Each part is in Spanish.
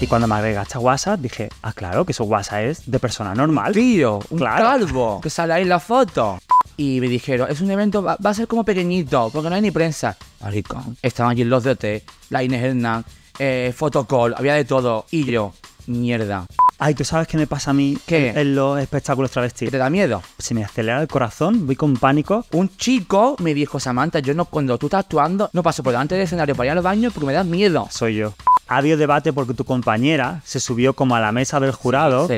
Y cuando me agregaste a WhatsApp, dije, ah, claro, que su WhatsApp es de persona normal. Tío, un claro. calvo, que sale ahí en la foto. Y me dijeron, es un evento, va, a ser como pequeñito, porque no hay ni prensa. Maricón, estaban allí los DT, la Inés Hernán, eh, Fotocall, había de todo. Y yo, mierda. Ay, tú sabes qué me pasa a mí ¿Qué? en los espectáculos travestis. ¿Te da miedo? Se me acelera el corazón, voy con pánico. Un chico me dijo, Samantha, yo no, cuando tú estás actuando, no paso por delante del escenario para ir los baño porque me da miedo. Soy yo. Ha habido debate porque tu compañera se subió como a la mesa del jurado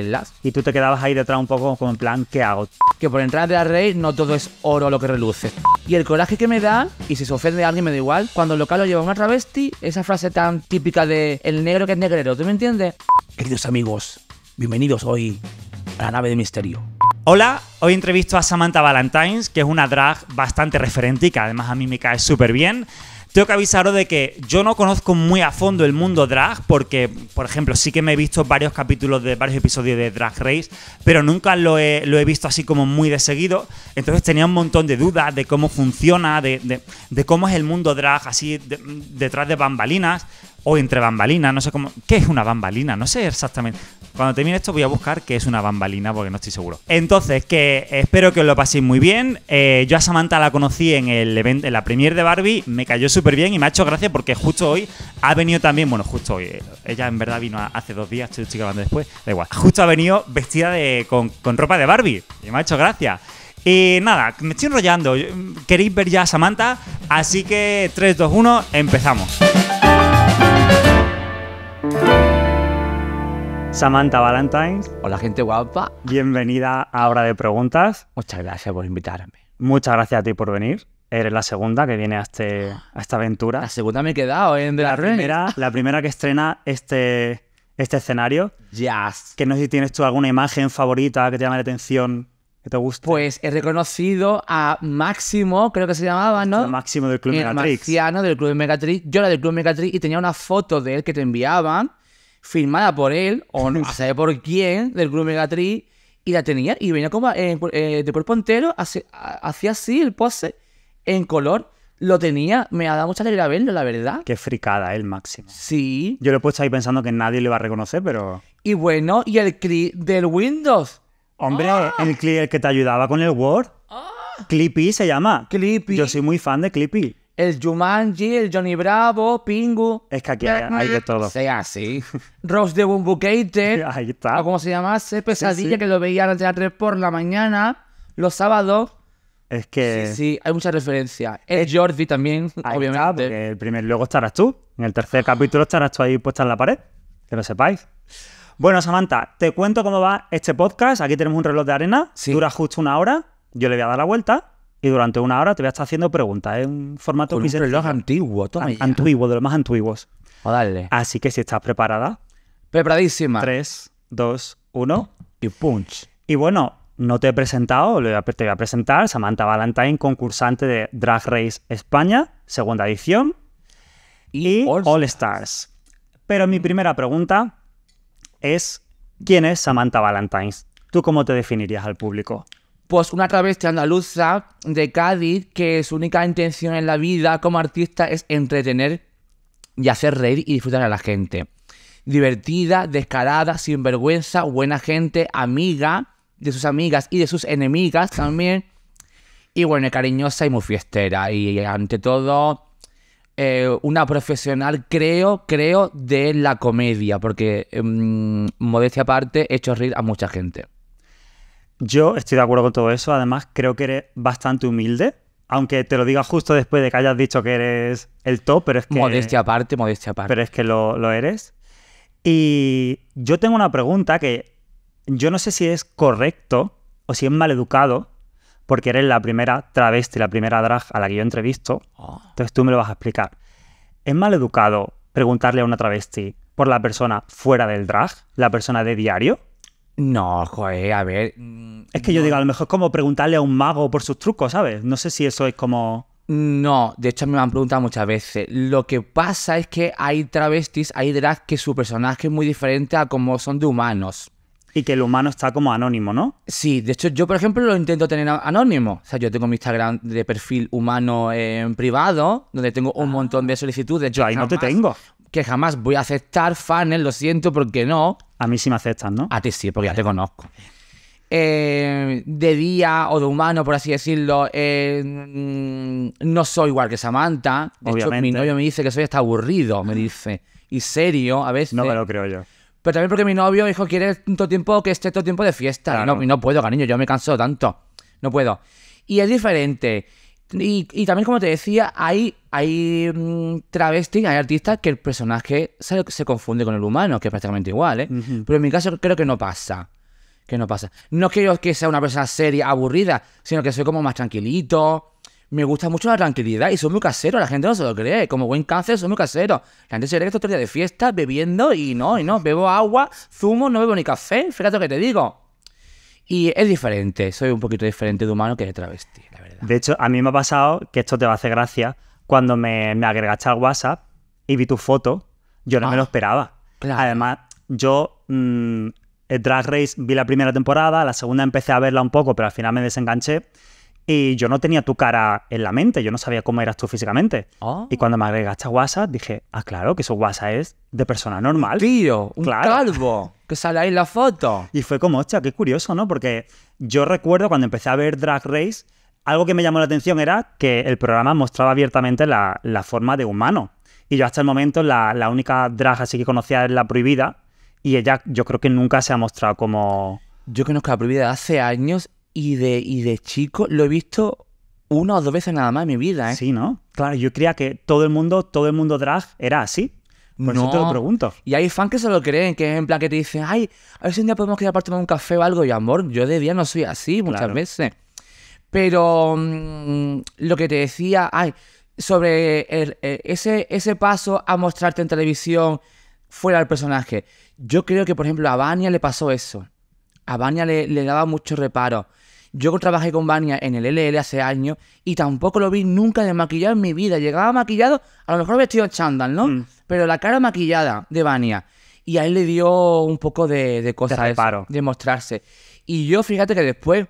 y tú te quedabas ahí detrás un poco como en plan, ¿qué hago? Que por entrar de la rey no todo es oro lo que reluce. Y el coraje que me da, y si se ofende a alguien me da igual, cuando el local lo lleva una travesti, esa frase tan típica de el negro que es negrero, ¿tú me entiendes? Queridos amigos, Bienvenidos hoy a la nave de misterio. Hola, hoy entrevisto a Samantha Valentines, que es una drag bastante referente y que además a mí me cae súper bien. Tengo que avisaros de que yo no conozco muy a fondo el mundo drag, porque, por ejemplo, sí que me he visto varios capítulos de varios episodios de Drag Race, pero nunca lo he, visto así como muy de seguido. Entonces tenía un montón de dudas de cómo funciona, de, cómo es el mundo drag así detrás de bambalinas o entre bambalinas, no sé cómo. ¿Qué es una bambalina? No sé exactamente. Cuando termine esto voy a buscar qué es una bambalina porque no estoy seguro. Entonces, que espero que os lo paséis muy bien. Eh, yo a Samantha la conocí en el evento, en la premier de Barbie, me cayó súper bien y me ha hecho gracia porque justo hoy ha venido también, bueno, justo hoy, eh, ella en verdad vino hace dos días, estoy, grabando después, da igual. Justo ha venido vestida con, con ropa de Barbie y me ha hecho gracia. Y nada, me estoy enrollando. Mm, queréis ver ya a Samantha, así que 3, 2, 1, empezamos. Samantha Valentine. Hola gente guapa. Bienvenida a Hora de Preguntas. Muchas gracias por invitarme. Muchas gracias a ti por venir. Eres la segunda que viene a, este, a esta aventura. La segunda me he quedado, ¿eh? De la, la primera, la primera que estrena este, este escenario. Ya. Que no sé si tienes tú alguna imagen favorita que te llame la atención te Pues he reconocido a Máximo, creo que se llamaba, ¿no? Máximo del Club eh, Megatrix. Marciano del Club Megatrix. Yo era del Club Megatrix y tenía una foto de él que te enviaban, firmada por él, o no sé por quién, del Club Megatrix, y la tenía. Y venía como eh, eh, de cuerpo entero, hacía así el pose, en color. Lo tenía, me ha dado mucha alegría verlo, la verdad. Qué fricada, el Máximo. Sí. Yo lo he puesto ahí pensando que nadie le va a reconocer, pero. Y bueno, y el del Windows Hombre, ah. el, que te ayudaba con el Word. Ah. Clippy se llama. Clippy. Yo soy muy fan de Clippy. El Jumanji, el Johnny Bravo, Pingu. Es que aquí hay, de todo. Sea así. Rose de Bumbucated. Ahí está. O como se llamase, Pesadilla, que lo veía en el teatro por la mañana, los sábados. Es que. Sí, sí, hay mucha referencia. El Jordi también, obviamente. el primer, luego estarás tú. En el tercer capítulo estarás tú ahí puesta en la pared. Que lo sepáis. Bueno, Samantha, te cuento cómo va este podcast. Aquí tenemos un reloj de arena, dura justo una hora. Yo le voy a dar la vuelta y durante una hora te voy a estar haciendo preguntas en un formato un reloj antiguo, Antiguo, de los más antiguos. O dale. Así que si estás preparada. Preparadísima. 3, 2, 1. Y punch. Y bueno, no te he presentado, te voy a presentar. Samantha Valentine, concursante de Drag Race España, segunda edición. Y, All, Stars. Pero mi primera pregunta es ¿quién es Samantha Valentines? ¿Tú cómo te definirías al público? Pues una travesti andaluza de Cádiz que su única intención en la vida como artista es entretener y hacer reír y disfrutar a la gente. Divertida, descarada, sinvergüenza, buena gente, amiga de sus amigas y de sus enemigas también. Y bueno, cariñosa y muy fiestera. Y ante todo, eh, una profesional, creo, creo, de la comedia, porque, em, modestia aparte, he hecho reír a mucha gente. Yo estoy de acuerdo con todo eso, además creo que eres bastante humilde, aunque te lo diga justo después de que hayas dicho que eres el top, pero es que... Modestia aparte, modestia aparte. Pero es que lo, lo eres. Y yo tengo una pregunta que yo no sé si es correcto o si es maleducado, porque eres la primera travesti, la primera drag a la que yo entrevisto. Ah. Entonces tú me lo vas a explicar. ¿Es mal educado preguntarle a una travesti por la persona fuera del drag, la persona de diario? No, joder, a ver. Mm, es que yo digo, a lo mejor es como preguntarle a un mago por sus trucos, ¿sabes? No sé si eso es como. No, de hecho me han preguntado muchas veces. Lo que pasa es que hay travestis, hay drag que su personaje es muy diferente a como son de humanos y que el humano está como anónimo, ¿no? Sí, de hecho yo por ejemplo lo intento tener anónimo. O sea, yo tengo mi Instagram de perfil humano en privado, donde tengo un montón de solicitudes. Yo ahí no te tengo. Que jamás voy a aceptar fans, lo siento, porque no. A mí sí me aceptan, ¿no? A ti sí, porque ya te conozco. Eh, de día o de humano, por así decirlo, eh, mm, no soy igual que Samantha. De Obviamente. hecho, mi novio me dice que soy hasta aburrido, me dice. Y serio, a veces. No me lo creo yo. Pero también porque mi novio, hijo, quiere todo tiempo que esté todo tiempo de fiesta. Y, no, puedo, cariño, yo me canso tanto. No puedo. Y es diferente. Y, también, como te decía, hay, hay mm, travestis, hay artistas que el personaje se, confunde con el humano, que es prácticamente igual, ¿eh? Pero en mi caso creo que no pasa. Que no pasa. No quiero que sea una persona seria, aburrida, sino que soy como más tranquilito, me gusta mucho la tranquilidad y soy muy casero, la gente no se lo cree. Como buen cáncer, soy muy casero. La gente se cree que estoy de fiesta, bebiendo y no, y no. Bebo agua, zumo, no bebo ni café, fíjate lo que te digo. Y es diferente, soy un poquito diferente de humano que de travesti, la verdad. De hecho, a mí me ha pasado que esto te va a hacer gracia. Cuando me, me agregaste al WhatsApp y vi tu foto, yo no me lo ah, esperaba. Además, yo mmm, Drag Race vi la primera temporada, la segunda empecé a verla un poco, pero al final me desenganché. Y yo no tenía tu cara en la mente, yo no sabía cómo eras tú físicamente. Ah. Y cuando me agregaste a WhatsApp, dije, ah, claro, que eso WhatsApp es de persona normal. Tío, un claro. calvo, que sale ahí la foto. Y fue como, hostia, qué curioso, ¿no? Porque yo recuerdo cuando empecé a ver Drag Race, algo que me llamó la atención era que el programa mostraba abiertamente la, forma de humano. Y yo hasta el momento la, única drag así que conocía es la prohibida. Y ella yo creo que nunca se ha mostrado como... Yo conozco que la prohibida hace años y de, y de chico lo he visto una o dos veces nada más en mi vida, ¿eh? Sí, ¿no? Claro, yo creía que todo el mundo, todo el mundo drag era así. no. te lo pregunto. Y hay fans que se lo creen, que es en plan que te dicen, ay, a ver si un día podemos quedar para tomar un café o algo. Y amor, yo de día no soy así muchas veces. Pero mm, lo que te decía, ay, sobre e, ese, ese paso a mostrarte en televisión fuera del personaje. Yo creo que, por ejemplo, a Vania le pasó eso. A Vania le, le daba mucho reparo. Yo trabajé con Vania en el LL hace años y tampoco lo vi nunca desmaquillado en mi vida. Llegaba maquillado, a lo mejor vestido en chándal, ¿no? Mm. Pero la cara maquillada de Vania. Y a él le dio un poco de, cosas de, de mostrarse. Y yo, fíjate que después,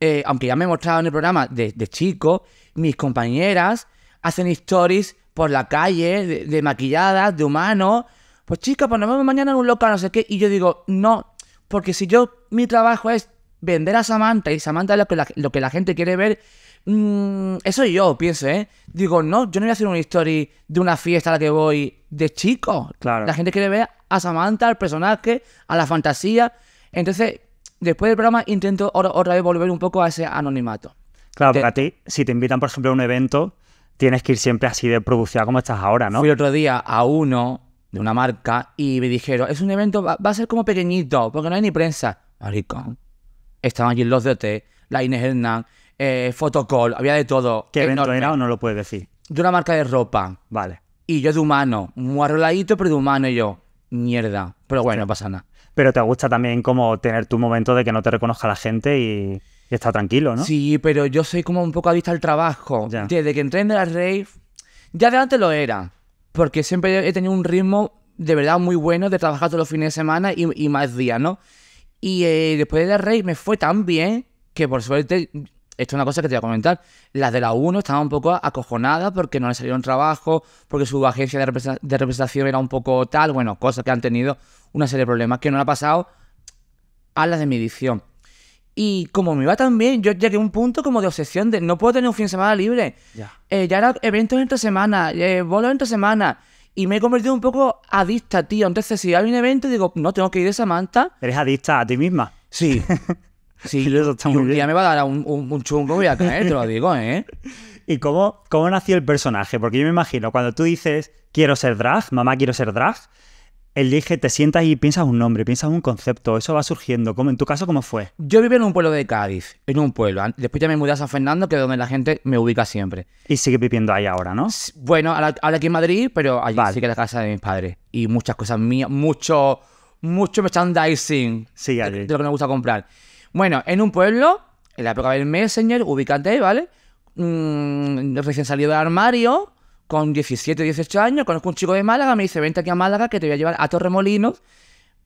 eh, aunque ya me he mostrado en el programa de, chico, mis compañeras hacen stories por la calle, de, maquilladas, de humanos. Pues chica, pues nos vemos mañana en un local, no sé qué. Y yo digo, no, porque si yo, mi trabajo es vender a Samantha y Samantha es lo que la, lo que la gente quiere ver. Mm, eso yo pienso, ¿eh? Digo, no, yo no voy a hacer una story de una fiesta a la que voy de chico. Claro. La gente quiere ver a Samantha, al personaje, a la fantasía. Entonces, después del programa intento otra vez volver un poco a ese anonimato. Claro, porque a ti, si te invitan, por ejemplo, a un evento, tienes que ir siempre así de producida como estás ahora, ¿no? Fui otro día a uno de una marca y me dijeron, es un evento, va, va a ser como pequeñito, porque no hay ni prensa. Maricón estaban allí los DT, la Inés Hernán, eh, Fotocall, había de todo. ¿Qué evento era o no lo puedes decir? De una marca de ropa. Vale. Y yo de humano, muy arroladito, pero de humano y yo, mierda. Pero bueno, no pasa nada. Pero te gusta también como tener tu momento de que no te reconozca la gente y, está estar tranquilo, ¿no? Sí, pero yo soy como un poco adicta al trabajo. Desde que entré en la rave, ya de antes lo era. Porque siempre he tenido un ritmo de verdad muy bueno de trabajar todos los fines de semana y, y más días, ¿no? Y eh, después de la Rey me fue tan bien que por suerte, esto es una cosa que te voy a comentar, las de la 1 estaban un poco acojonadas porque no le salieron trabajo, porque su agencia de, representación era un poco tal, bueno, cosas que han tenido una serie de problemas que no le ha pasado a las de mi edición. Y como me iba tan bien, yo llegué a un punto como de obsesión de no puedo tener un fin de semana libre. Ya, eh, era eventos entre semana, eh, bolos entre semana. Y me he convertido un poco adicta, tío. Entonces, si hay un evento, digo, no, tengo que ir de esa manta. Eres adicta a ti misma. Sí. Sí, eso está un día me va a dar un, un, chungo voy a caer, te lo digo, ¿eh? ¿Y cómo, cómo nació el personaje? Porque yo me imagino, cuando tú dices, quiero ser drag, mamá, quiero ser drag, elige, te sientas y piensas un nombre, piensas un concepto, eso va surgiendo. ¿Cómo, ¿En tu caso cómo fue? Yo viví en un pueblo de Cádiz, en un pueblo. Después ya me mudé a San Fernando, que es donde la gente me ubica siempre. Y sigue viviendo ahí ahora, ¿no? Bueno, ahora, aquí en Madrid, pero allí que sigue la casa de mis padres. Y muchas cosas mías, mucho, mucho merchandising sí, De, lo que me gusta comprar. Bueno, en un pueblo, en la época del Messenger, ubicante, ¿vale? Mm, recién salido del armario, con 17, 18 años, conozco un chico de Málaga, me dice, vente aquí a Málaga que te voy a llevar a Torremolinos,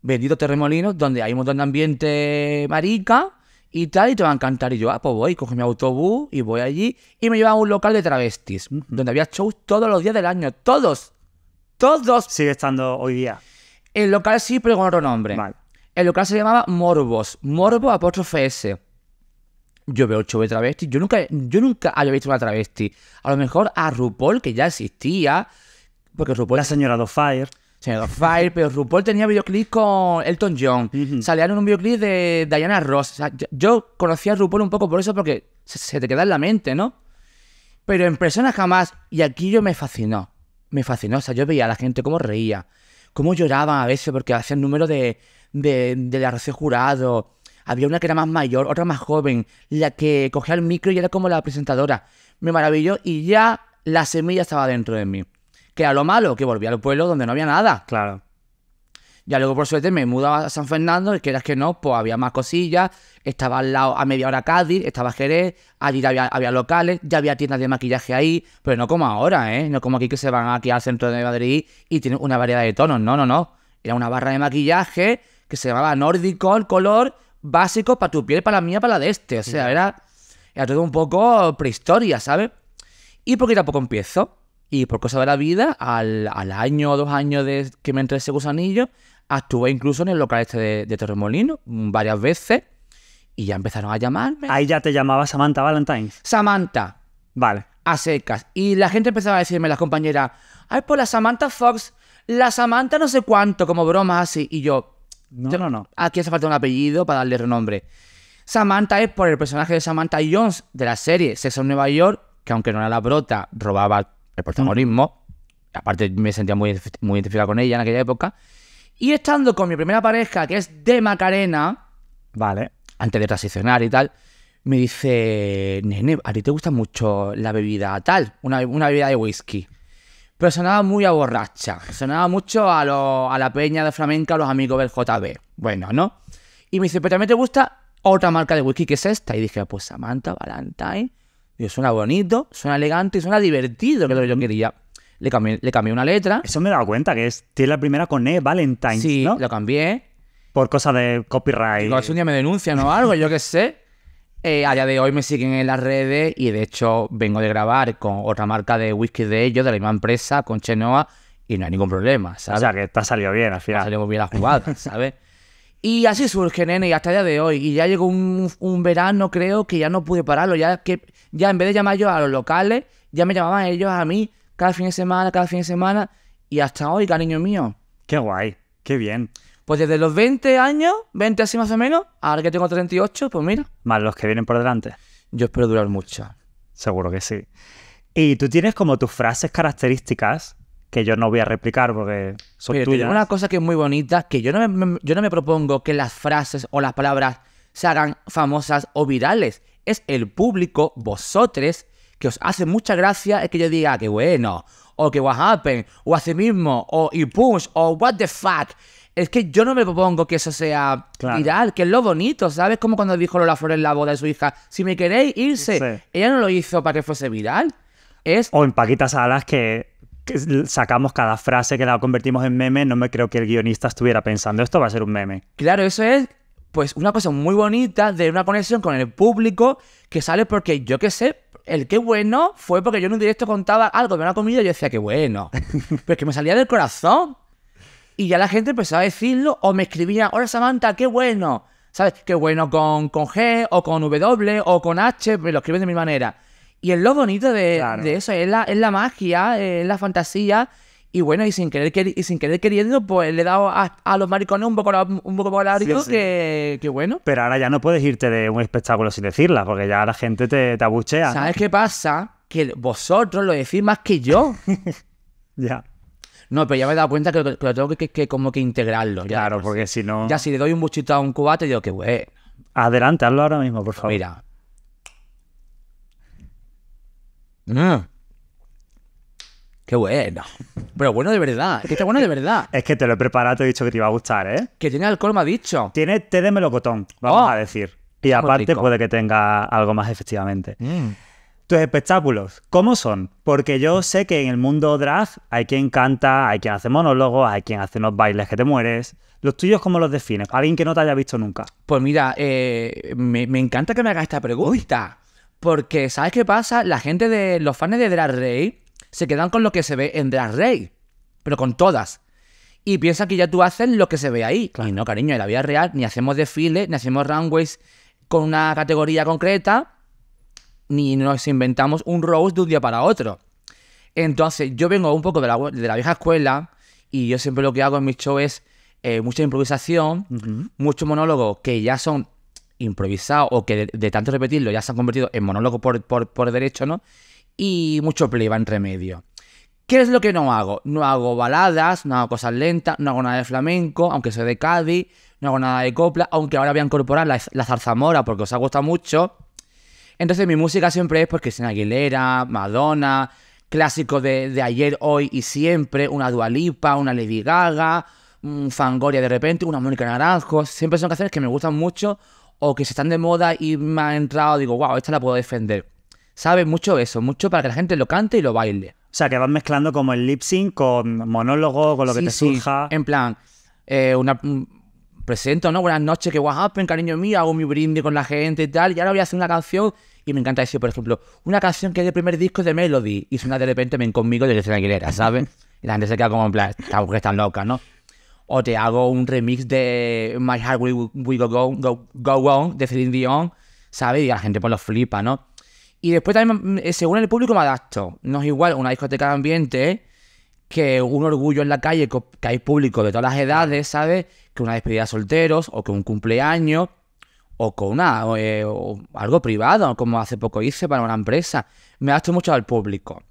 bendito Torremolinos, donde hay un montón de ambiente marica y tal, y te va a encantar. Y yo, ah, pues voy, coge mi autobús y voy allí, y me lleva a un local de travestis, mm, donde había shows todos los días del año, todos, todos. Sigue estando hoy día. El local sí, pero con otro nombre. El local se llamaba Morbos, Morbo apóstrofe S yo veo 8 de travestis. Yo nunca, yo nunca había visto una travesti. A lo mejor a RuPaul, que ya existía. Porque RuPaul. La señora Fires. Señora Fires. pero RuPaul tenía videoclip con Elton John. Salían un videoclip de Diana Ross. yo conocía a RuPaul un poco por eso, porque se, te queda en la mente, ¿no? Pero en persona jamás. Y aquí yo me fascinó. Me fascinó. O sea, yo veía a la gente cómo reía, cómo lloraban a veces, porque hacían números de, de, de la Rocío Jurado había una que era más mayor, otra más joven, la que cogía el micro y era como la presentadora. Me maravilló y ya la semilla estaba dentro de mí. Que era lo malo, que volvía al pueblo donde no había nada. Claro. Ya luego, por suerte, me mudaba a San Fernando y que era que no, pues había más cosillas. Estaba al lado, a media hora Cádiz, estaba Jerez, allí había, había locales, ya había tiendas de maquillaje ahí, pero no como ahora, ¿eh? No como aquí que se van aquí al centro de Madrid y tienen una variedad de tonos. No, no, no. Era una barra de maquillaje que se llamaba Nórdico, el color, básico para tu piel, para la mía, para la de este. O sea, era, era todo un poco prehistoria, ¿sabes? Y porque tampoco empiezo. Y por cosa de la vida, al, año o dos años de que me entré ese gusanillo, actué incluso en el local este de, de mm, varias veces. Y ya empezaron a llamarme. Ahí ya te llamaba Samantha Valentine. Samantha. Vale. A secas. Y la gente empezaba a decirme, las compañeras, ay, pues la Samantha Fox, la Samantha no sé cuánto, como bromas así. Y yo, no, no, no. Aquí hace falta un apellido para darle renombre. Samantha es por el personaje de Samantha Jones de la serie Sexo en Nueva York, que aunque no era la brota, robaba el protagonismo. Aparte me sentía muy, muy identificada con ella en aquella época. Y estando con mi primera pareja, que es de Macarena, vale, antes de transicionar y tal, me dice, nene, ¿a ti te gusta mucho la bebida tal? Una, una bebida de whisky. Pero sonaba muy a borracha. Sonaba mucho a, la peña de flamenca, a los amigos del JB. Bueno, ¿no? Y me dice, pero también te gusta otra marca de whisky que es esta. Y dije, pues Samantha Valentine. Digo, suena bonito, suena elegante y suena divertido, que lo que yo quería. Le cambié, le cambié una letra. Eso me he dado cuenta, que es, tiene la primera con E, Valentine. Sí, ¿no? lo cambié. Por cosa de copyright. Digo, si un día me denuncian o algo, yo qué sé. Eh, a día de hoy me siguen en las redes y de hecho vengo de grabar con otra marca de whisky de ellos, de la misma empresa, con Chenoa, y no hay ningún problema, ¿sabes? O sea, que te ha salido bien al final. Ha salido bien la jugada, ¿sabes? y así surge, nene, y hasta allá día de hoy. Y ya llegó un, verano, creo, que ya no pude pararlo. Ya, que, ya en vez de llamar yo a los locales, ya me llamaban ellos a mí cada fin de semana, cada fin de semana. Y hasta hoy, cariño mío. Qué guay, qué bien. Pues desde los 20 años, 20 así más o menos, ahora que tengo 38, pues mira. Más los que vienen por delante. Yo espero durar mucho. Seguro que sí. Y tú tienes como tus frases características que yo no voy a replicar porque son Yo Tengo Una cosa que es muy bonita, que yo no me, yo no me propongo que las frases o las palabras se hagan famosas o virales. Es el público, vosotros, que os hace mucha gracia es que yo diga, ah, que bueno, o que what happened, o así mismo, o y punch, o what the fuck. Es que yo no me propongo que eso sea viral, que es lo bonito, ¿sabes? Como cuando dijo Lola Flores en la boda de su hija, si me queréis irse, ella no lo hizo para que fuese viral. Es... O en Paquitas Alas que sacamos cada frase que la convertimos en meme, no me creo que el guionista estuviera pensando esto va a ser un meme. Claro, eso es pues una cosa muy bonita de una conexión con el público que sale porque yo qué sé, el qué bueno fue porque yo en un directo contaba algo de una comida y yo decía qué bueno, pero es que me salía del corazón. Y ya la gente empezaba a decirlo o me escribía, hola Samantha, qué bueno. ¿Sabes? Qué bueno con, con G o con W o con H, me lo escriben de mi manera. Y es lo bonito de, eso, es la, la magia, es la fantasía. Y bueno, y sin querer, y sin querer queriendo, pues le he dado a, los maricones un poco un poco sí, sí. Que, bueno. Pero ahora ya no puedes irte de un espectáculo sin decirla porque ya la gente te, te abuchea. ¿Sabes qué pasa? Que vosotros lo decís más que yo. ya. No, pero ya me he dado cuenta que, lo tengo que, como que integrarlo. claro, porque si no. Ya si le doy un buchito a un cubate, digo que güey. Adelante, hazlo ahora mismo, por favor. Mira. Mm. Qué bueno. Pero bueno de verdad. Es que está bueno de verdad. es que te lo he preparado, te he dicho que te iba a gustar, ¿eh? Que tiene alcohol, me ha dicho. Tiene té de melocotón, vamos oh. a decir. Y aparte puede que tenga algo más, efectivamente. Mm. Tus espectáculos, ¿cómo son? Porque yo sé que en el mundo drag hay quien canta, hay quien hace monólogos, hay quien hace unos bailes que te mueres. ¿Los tuyos cómo los defines? Alguien que no te haya visto nunca. Pues mira, eh, me, encanta que me hagas esta pregunta. Porque, ¿sabes qué pasa? La gente de los fans de Drag rey se quedan con lo que se ve en Drag rey, pero con todas. Y piensa que ya tú haces lo que se ve ahí. Claro. Y no, cariño, en la vida real ni hacemos desfiles, ni hacemos runways con una categoría concreta ni nos inventamos un roast de un día para otro. Entonces, yo vengo un poco de la, vieja escuela y yo siempre lo que hago en mis shows es eh, mucha improvisación, muchos monólogos que ya son improvisados o que de, tanto repetirlo ya se han convertido en monólogos por, por, por derecho, ¿no? Y mucho play va entre medio. ¿Qué es lo que no hago? No hago baladas, no hago cosas lentas, no hago nada de flamenco, aunque soy de Cádiz, no hago nada de copla, aunque ahora voy a incorporar la, la zarzamora porque os ha gustado mucho. Entonces mi música siempre es pues Cristina Aguilera, Madonna, clásico de, ayer, hoy y siempre, una Dualipa, una Lady Gaga, un Fangoria de repente, una Mónica Naranjo, siempre son canciones que me gustan mucho o que se están de moda y me han entrado, digo, wow, esta la puedo defender. ¿Sabes? Mucho eso, mucho para que la gente lo cante y lo baile. O sea, que vas mezclando como el lip sync con monólogo, con lo que te sí. En plan, eh, una, presento, ¿no? Buenas noches, que what cariño mío, hago mi brindis con la gente y tal, y ahora voy a hacer una canción y me encanta decir, por ejemplo, una canción que es del primer disco de Melody y suena de repente Ven conmigo de Cristina Aguilera, ¿sabes? Y la gente se queda como en plan, esta mujer loca, ¿no? O te hago un remix de My Heart Will, go, go, go, On de Celine Dion, ¿sabes? Y la gente pues lo flipa, ¿no? Y después también, mm, eh, según el público, me adapto. No es igual una discoteca de ambiente que un orgullo en la calle, que hay público de todas las edades, ¿sabes? que una despedida de solteros o que un cumpleaños o con eh, algo privado, como hace poco hice para una empresa. Me gasto mucho al público.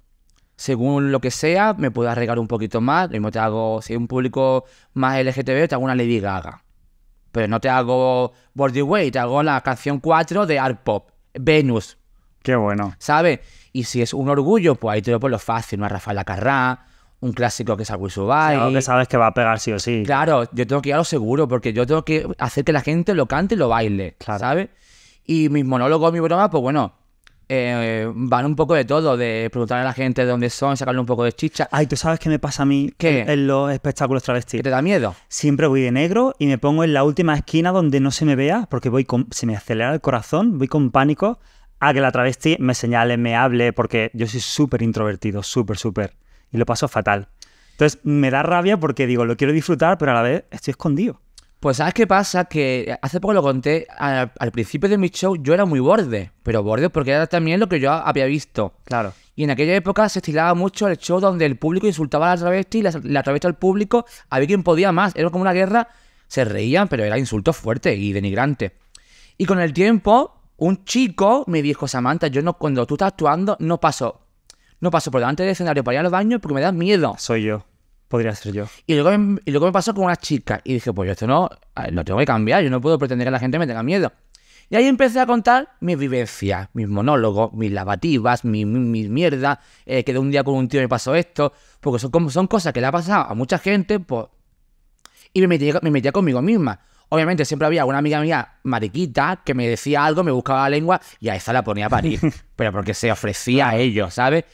Según lo que sea, me puedo arreglar un poquito más. Lo mismo te hago, si es un público más LGTB, te hago una Lady Gaga. Pero no te hago body Way, te hago la canción 4 de Art Pop, Venus. Qué bueno. ¿Sabes? Y si es un orgullo, pues ahí te lo pongo fácil, una Rafaela Carrá, un clásico que es su baile. Claro que sabes que va a pegar sí o sí. Claro, yo tengo que ir a lo seguro porque yo tengo que hacer que la gente lo cante y lo baile, claro. ¿sabes? Y mis monólogos, mis bromas, pues bueno, eh, van un poco de todo, de preguntar a la gente de dónde son, sacarle un poco de chicha. Ay, tú sabes qué me pasa a mí ¿Qué? en los espectáculos travestis. ¿Te da miedo? Siempre voy de negro y me pongo en la última esquina donde no se me vea, porque voy se me acelera el corazón, voy con pánico a que la travesti me señale, me hable, porque yo soy súper introvertido, súper, súper y lo paso fatal. Entonces me da rabia porque digo, lo quiero disfrutar, pero a la vez estoy escondido. Pues ¿sabes qué pasa? Que hace poco lo conté, al, principio de mi show yo era muy borde, pero borde porque era también lo que yo había visto. Claro. Y en aquella época se estilaba mucho el show donde el público insultaba a la travesti, la, la travesti al público, había quien podía más, era como una guerra, se reían, pero era insulto fuerte y denigrante. Y con el tiempo, un chico me dijo, Samantha, yo no, cuando tú estás actuando, no paso no paso por delante del escenario para ir a los baños porque me da miedo. Soy yo. Podría ser yo. Y luego, me, y pasó con una chica y dije, pues yo esto no, no tengo que cambiar, yo no puedo pretender que la gente me tenga miedo. Y ahí empecé a contar mis vivencias, mis monólogos, mis lavativas, mis mi, mierdas, eh, que de un día con un tío me pasó esto, porque son, son cosas que le ha pasado a mucha gente, pues, Y me metía, me metía conmigo misma. Obviamente siempre había una amiga mía, mariquita, que me decía algo, me buscaba la lengua y a esa la ponía a parir. pero porque se ofrecía a ellos, ¿sabes?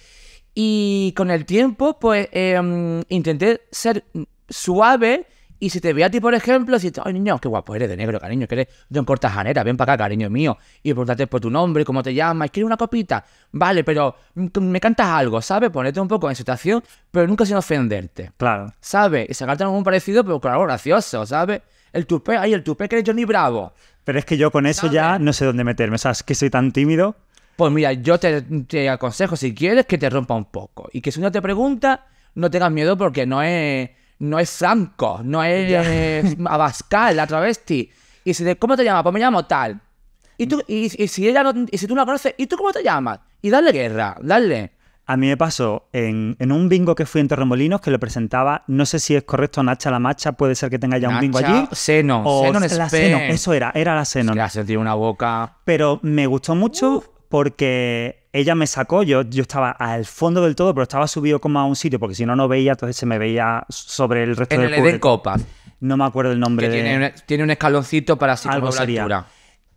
Y con el tiempo, pues em, intenté ser suave. Y si te veía a ti, por ejemplo, si te, ay niño, qué guapo eres de negro, cariño, que eres de un cortajanera, ven para acá, cariño mío, y preguntarte por tu nombre, cómo te llamas, quieres una copita, vale, pero mm, me cantas algo, ¿sabes? Ponerte un poco en situación, pero nunca sin ofenderte. Claro. ¿Sabes? Y sacarte algún parecido, pero con algo gracioso, ¿sabes? El tupé, ay, el tupé que eres Johnny Bravo. Pero es que yo con eso ya no sé dónde meterme, ¿sabes? que soy tan tímido pues mira, yo te, te, aconsejo, si quieres, que te rompa un poco. Y que si uno te pregunta, no tengas miedo porque no es, no es Franco no es Abascal, la travesti. Y si de, ¿cómo te llamas? Pues me llamo tal. Y, tú, y, si ella no, y si tú no la conoces, ¿y tú cómo te llamas? Y dale guerra, dale. A mí me pasó en, en, un bingo que fui en Terremolinos, que lo presentaba, no sé si es correcto, Nacha la Macha, puede ser que tenga ya un bingo allí. Seno, o Seno, eso era, era la Seno. La tiene una boca. Pero me gustó mucho, porque ella me sacó, yo, yo estaba al fondo del todo, pero estaba subido como a un sitio, porque si no, no veía, entonces se me veía sobre el resto en el de Copa. No me acuerdo el nombre. Que tiene, un, escaloncito para así algo como Altura.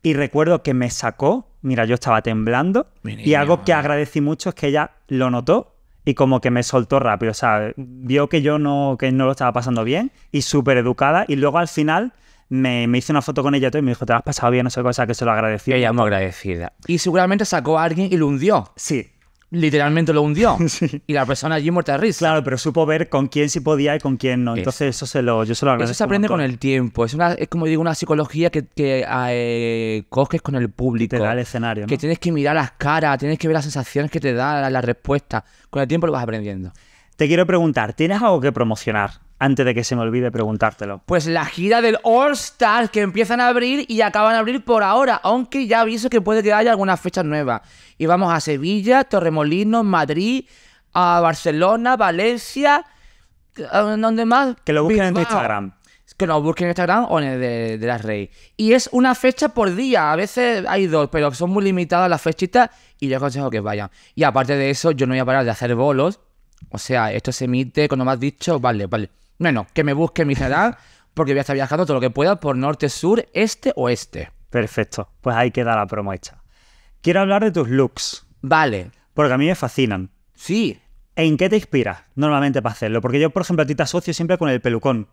Y recuerdo que me sacó, mira, yo estaba temblando, y algo que agradecí mucho es que ella lo notó y como que me soltó rápido, o sea, vio que yo no, que no lo estaba pasando bien y súper educada, y luego al final me, hice una foto con ella todo, y me dijo, te has pasado bien, no sé cosa, que se lo agradecía Ella muy agradecida. Y seguramente sacó a alguien y lo hundió. Sí, literalmente lo hundió. Y la persona allí muerta de risa. Claro, pero supo ver con quién sí podía y con quién no. Entonces eso, se lo, yo se lo agradezco. Eso se aprende con el tiempo. Es, una, es como digo, una psicología que, eh, coges con el público. Te el escenario. Que tienes que mirar las caras, tienes que ver las sensaciones que te da, las la respuesta, Con el tiempo lo vas aprendiendo. Te quiero preguntar, ¿tienes algo que promocionar? antes de que se me olvide preguntártelo. Pues la gira del All Star que empiezan a abrir y acaban de abrir por ahora, aunque ya aviso que puede que haya algunas fechas nuevas. Y vamos a Sevilla, Torremolinos, Madrid, a Barcelona, Valencia, ¿dónde más? Que lo busquen en Instagram. Que lo busquen en Instagram o en el de, las Rey. Y es una fecha por día. A veces hay dos, pero son muy limitadas las fechitas y yo aconsejo que vayan. Y aparte de eso, yo no voy a parar de hacer bolos. O sea, esto se emite, cuando me has dicho, vale, vale. Bueno, que me busque mi ciudad, porque voy a estar viajando todo lo que pueda por norte, sur, este, o oeste. Perfecto, pues ahí queda la promo hecha. Quiero hablar de tus looks. Vale. Porque a mí me fascinan. Sí. ¿En qué te inspiras normalmente para hacerlo? Porque yo, por ejemplo, a ti te asocio siempre con el pelucón.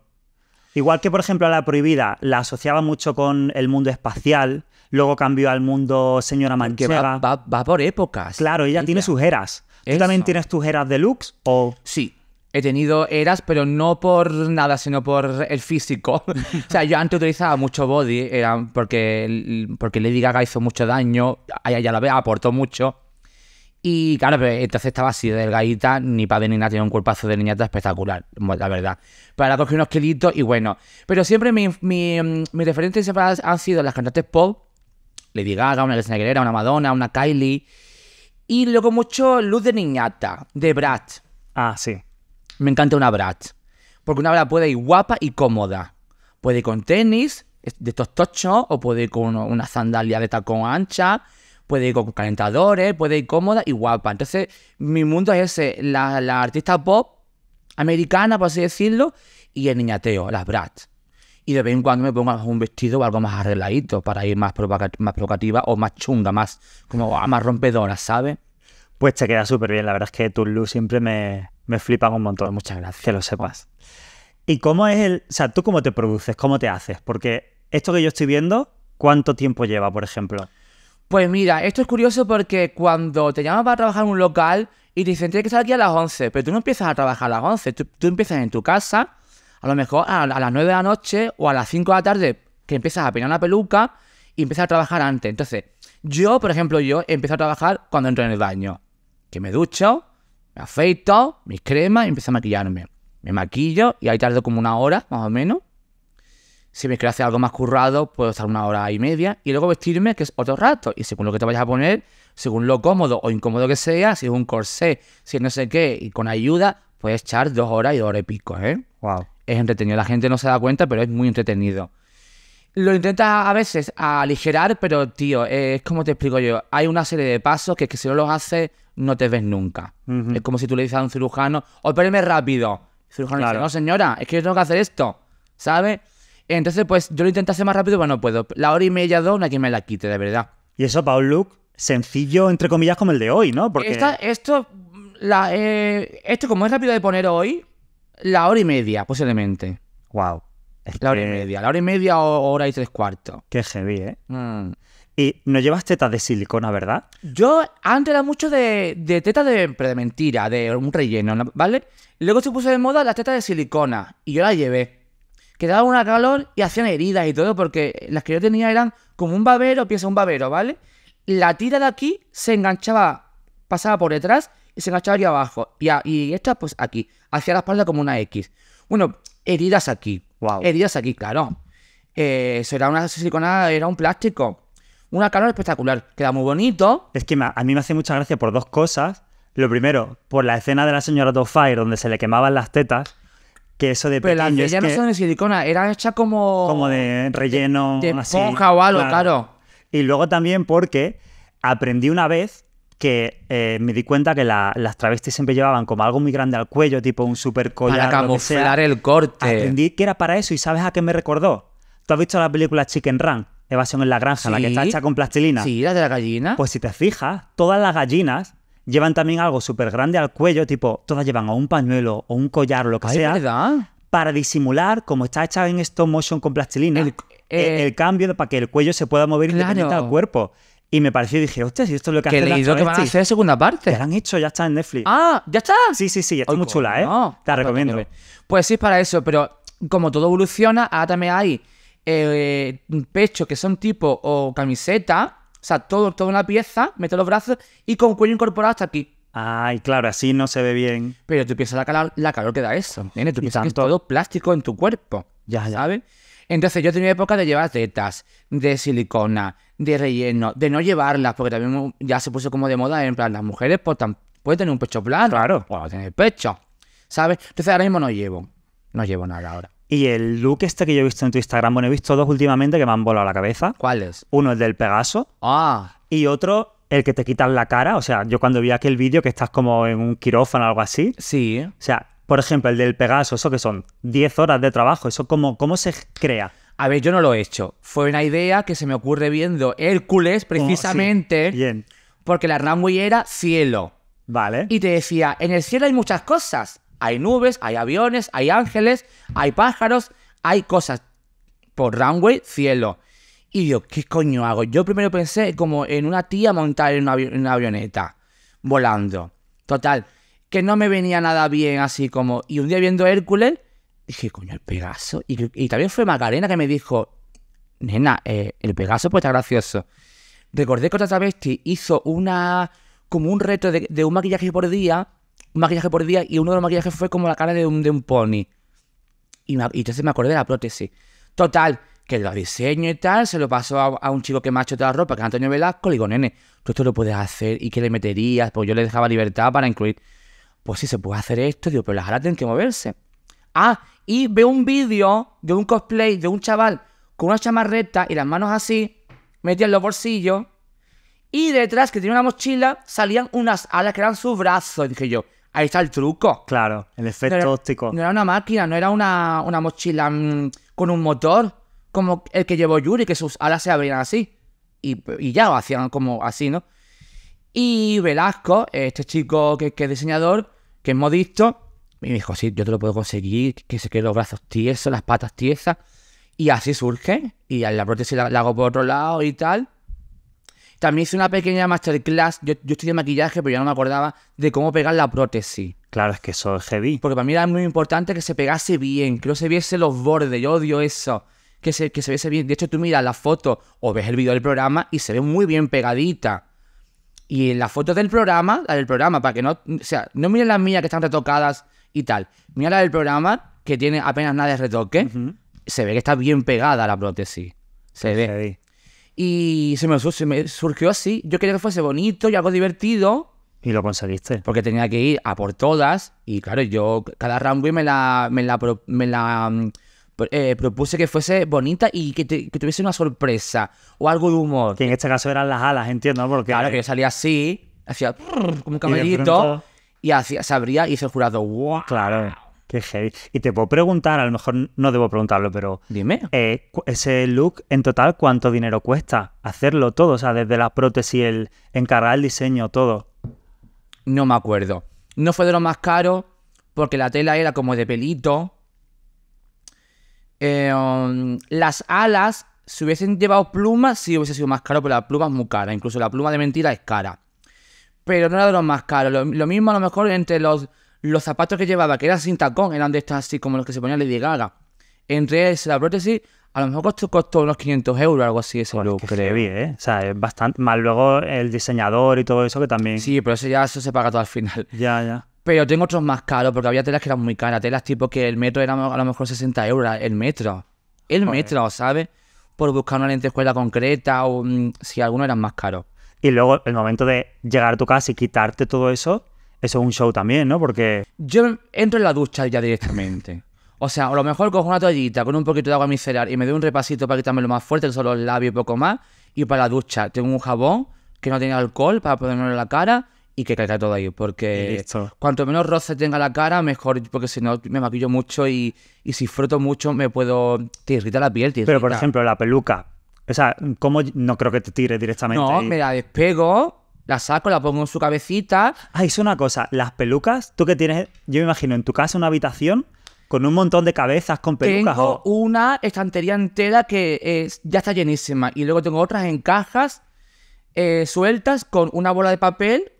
Igual que, por ejemplo, a la prohibida la asociaba mucho con el mundo espacial, luego cambió al mundo señora manchega. Va, por épocas. Claro, ella, tiene sus eras. ¿Tú también tienes tus eras de looks o...? Sí, he tenido eras, pero no por nada, sino por el físico. o sea, yo antes utilizaba mucho body, era porque, porque Lady Gaga hizo mucho daño, allá ya la ve, aportó mucho. Y claro, entonces estaba así delgadita, ni padre ni nada, tenía un cuerpazo de niñata espectacular, la verdad. Para coger unos kilitos y bueno. Pero siempre mis mi, mi referentes han sido las cantantes pop, Lady Gaga, una Alessia era una Madonna, una Kylie. Y luego mucho Luz de Niñata, de Brad. Ah, sí me encanta una brat. Porque una brat puede ir guapa y cómoda. Puede ir con tenis, de estos tochos, o puede ir con una sandalia de tacón ancha, puede ir con calentadores, puede ir cómoda y guapa. Entonces, mi mundo es ese, la, artista pop americana, por así decirlo, y el niñateo, las brats. Y de vez en cuando me pongo un vestido o algo más arregladito para ir más, más provocativa o más chunga, más como ah, más rompedora, ¿sabes? Pues te queda súper bien, la verdad es que tu luz siempre me, me flipan un montón. Muchas gracias, que lo sepas. ¿Y cómo es el. O sea, tú cómo te produces, cómo te haces? Porque esto que yo estoy viendo, ¿cuánto tiempo lleva, por ejemplo? Pues mira, esto es curioso porque cuando te llaman para trabajar en un local y te dicen tienes que estar aquí a las 11, pero tú no empiezas a trabajar a las 11, tú, empiezas en tu casa, a lo mejor a, las 9 de la noche o a las 5 de la tarde, que empiezas a peinar una peluca y empiezas a trabajar antes. Entonces, yo, por ejemplo, yo empiezo a trabajar cuando entro en el baño, que me ducho, me afeito, mis cremas y empiezo a maquillarme. Me maquillo y ahí tardo como una hora, más o menos. Si me quiero hacer algo más currado, puedo estar una hora y media. Y luego vestirme, que es otro rato. Y según lo que te vayas a poner, según lo cómodo o incómodo que sea, si es un corsé, si es no sé qué, y con ayuda, puedes echar dos horas y dos horas y pico, ¿eh? Wow. Es entretenido. La gente no se da cuenta, pero es muy entretenido. Lo intentas a veces aligerar, pero tío, es como te explico yo. Hay una serie de pasos que, es que si no los haces, no te ves nunca. Es como si tú le dices a un cirujano, opéreme rápido. El cirujano dice, no señora, es que yo tengo que hacer esto, ¿sabes? Entonces, pues yo lo intenté hacer más rápido, pero no puedo. La hora y media, dos, una quien me la quite, de verdad. Y eso para un look sencillo, entre comillas, como el de hoy, ¿no? Porque... esto, la, eh, esto, como es rápido de poner hoy, la hora y media, posiblemente. Wow. la hora y media, la hora y media o hora y tres cuartos. Qué heavy, ¿eh? Mm. Y no llevas tetas de silicona, ¿verdad? Yo antes era mucho de, tetas de, mentira, de un relleno, ¿vale? Luego se puso de moda las tetas de silicona y yo las llevé. Que daban una calor y hacían heridas y todo, porque las que yo tenía eran como un babero, piensa un babero, ¿vale? La tira de aquí se enganchaba, pasaba por detrás y se enganchaba aquí abajo. Y, esta, pues aquí, hacia la espalda como una X. Bueno, heridas aquí. Wow. Heridas aquí, claro. Eh, eso era una silicona, era un plástico una calor espectacular. Queda muy bonito. Es que a mí me hace mucha gracia por dos cosas. Lo primero, por la escena de la señora Fire donde se le quemaban las tetas. Que eso de Pero pequeño. no son de silicona, era hecha como. Como de relleno. De, o algo, claro. Y luego también porque aprendí una vez que eh, me di cuenta que las travestis siempre llevaban como algo muy grande al cuello, tipo un super collar. Para camuflar el corte. Aprendí que era para eso y ¿sabes a qué me recordó? ¿Tú has visto la película Chicken Run? Evasión en la granja, la que está hecha con plastilina. Sí, la de la gallina. Pues si te fijas, todas las gallinas llevan también algo súper grande al cuello, tipo, todas llevan a un pañuelo o un collar o lo que sea. ¿verdad? Para disimular, como está hecha en stop motion con plastilina, el, cambio para que el cuello se pueda mover independientemente del al cuerpo. Y me pareció dije, hostia, si esto es lo que hacen las que van a hacer segunda parte. Ya han hecho, ya está en Netflix. ¡Ah! ¿Ya está? Sí, sí, sí, está muy chula, ¿eh? Te la recomiendo. Pues sí, es para eso, pero como todo evoluciona, ahora también hay eh, pecho, que son tipo, o camiseta, o sea, todo, toda una pieza, Mete los brazos y con cuello incorporado hasta aquí. Ay, claro, así no se ve bien. Pero tú piensas la calor, la calor que da eso, ¿tienes? todo plástico en tu cuerpo, ya, ¿sabes? Entonces yo tenía época de llevar tetas, de silicona, de relleno, de no llevarlas, porque también ya se puso como de moda, en plan, las mujeres pues, pueden tener un pecho plano. Claro. o tener pecho, ¿sabes? Entonces ahora mismo no llevo, no llevo nada ahora. Y el look este que yo he visto en tu Instagram, bueno, he visto dos últimamente que me han volado a la cabeza. ¿Cuáles? Uno es del Pegaso. Ah. Y otro, el que te quitan la cara. O sea, yo cuando vi aquel vídeo que estás como en un quirófano o algo así. Sí. O sea, por ejemplo, el del Pegaso, eso que son 10 horas de trabajo, eso cómo, cómo se crea. A ver, yo no lo he hecho. Fue una idea que se me ocurre viendo Hércules, oh, precisamente. Bien. Porque la runway era cielo. Vale. Y te decía, en el cielo hay muchas cosas hay nubes, hay aviones, hay ángeles, hay pájaros, hay cosas por runway, cielo. Y yo, ¿qué coño hago? Yo primero pensé como en una tía montar en una, avioneta, volando. Total, que no me venía nada bien así como... Y un día viendo Hércules, dije, coño, el Pegaso. Y, también fue Macarena que me dijo, nena, eh, el Pegaso pues está gracioso. Recordé que otra travesti hizo una... como un reto de un maquillaje por día un maquillaje por día y uno de los maquillajes fue como la cara de un, de un pony. Y, entonces me acordé de la prótesis. Total, que lo diseño y tal se lo pasó a, un chico que me ha hecho toda la ropa, que es Antonio Velasco. Le digo, nene, tú esto lo puedes hacer y qué le meterías, pues yo le dejaba libertad para incluir. Pues sí, se puede hacer esto, digo, pero las alas tienen que moverse. Ah, y veo un vídeo de un cosplay de un chaval con una chamarreta y las manos así, metía en los bolsillos y detrás, que tenía una mochila, salían unas alas que eran sus brazos. dije yo, ahí está el truco. Claro, el efecto óptico. No era una máquina, no era una, una mochila mm, con un motor, como el que llevó Yuri, que sus alas se abrían así. Y, y ya hacían como así, ¿no? Y Velasco, este chico que, es diseñador, que es modisto, me dijo, sí, yo te lo puedo conseguir, que se queden los brazos tiesos, las patas tiesas. Y así surge. Y la prótesis la hago por otro lado y tal. También hice una pequeña masterclass, yo, yo de maquillaje, pero ya no me acordaba de cómo pegar la prótesis. Claro, es que eso es heavy. Porque para mí era muy importante que se pegase bien, que no se viese los bordes, yo odio eso. Que se, que se viese bien. De hecho, tú miras la foto o ves el video del programa y se ve muy bien pegadita. Y en las fotos del programa, la del programa, para que no. O sea, no miren las mías que están retocadas y tal. Mira la del programa, que tiene apenas nada de retoque. Se ve que está bien pegada la prótesis. Se ve. Y se me, surgió así. Yo quería que fuese bonito y algo divertido. Y lo conseguiste. Porque tenía que ir a por todas. Y claro, yo cada runway me la, me la, mm, eh, propuse que fuese bonita y que, tuviese una sorpresa o algo de humor. Que en este caso eran las alas, entiendo, porque... Claro, que yo salía así, hacía como un camelito y, se abría y se el jurado, ¡wow! Claro. Qué heavy. Y te puedo preguntar, a lo mejor no debo preguntarlo, pero. Dime. Eh, ese look, en total, ¿cuánto dinero cuesta hacerlo todo? O sea, desde la prótesis, el encargar el diseño, todo. No me acuerdo. No fue de lo más caro, porque la tela era como de pelito. Eh, um, las alas, si hubiesen llevado plumas, sí hubiese sido más caro, pero la pluma es muy cara. Incluso la pluma de mentira es cara. Pero no era de lo más caro. lo mismo a lo mejor entre los los zapatos que llevaba, que eran sin tacón, eran de estas así como los que se ponían Lady Gaga. En realidad, la prótesis, a lo mejor costó, unos 500 euros, algo así, ese pues que ¿eh? O sea, es bastante. Más luego el diseñador y todo eso que también. Sí, pero eso ya eso se paga todo al final. Ya, ya. Pero tengo otros más caros, porque había telas que eran muy caras. Telas tipo que el metro era a lo mejor 60 euros, el metro. El metro, ¿sabes? Por buscar una escuela concreta o mm, si alguno eran más caros. Y luego el momento de llegar a tu casa y quitarte todo eso, eso es un show también, ¿no? Porque... Yo entro en la ducha ya directamente. O sea, a lo mejor cojo una toallita con un poquito de agua micelar y me doy un repasito para quitarme lo más fuerte, que son los labios y poco más. Y para la ducha tengo un jabón que no tiene alcohol para ponerme en la cara y que caiga todo ahí. Porque cuanto menos roce tenga la cara, mejor. Porque si no, me maquillo mucho y, si froto mucho, me puedo. Te irrita la piel, Pero por ejemplo, la peluca. O sea, ¿cómo no creo que te tire directamente? No, me la despego la saco, la pongo en su cabecita. Ah, es una cosa, las pelucas, tú que tienes, yo me imagino, en tu casa una habitación con un montón de cabezas con pelucas. Tengo una estantería entera que ya está llenísima y luego tengo otras en cajas eh, sueltas con una bola de papel,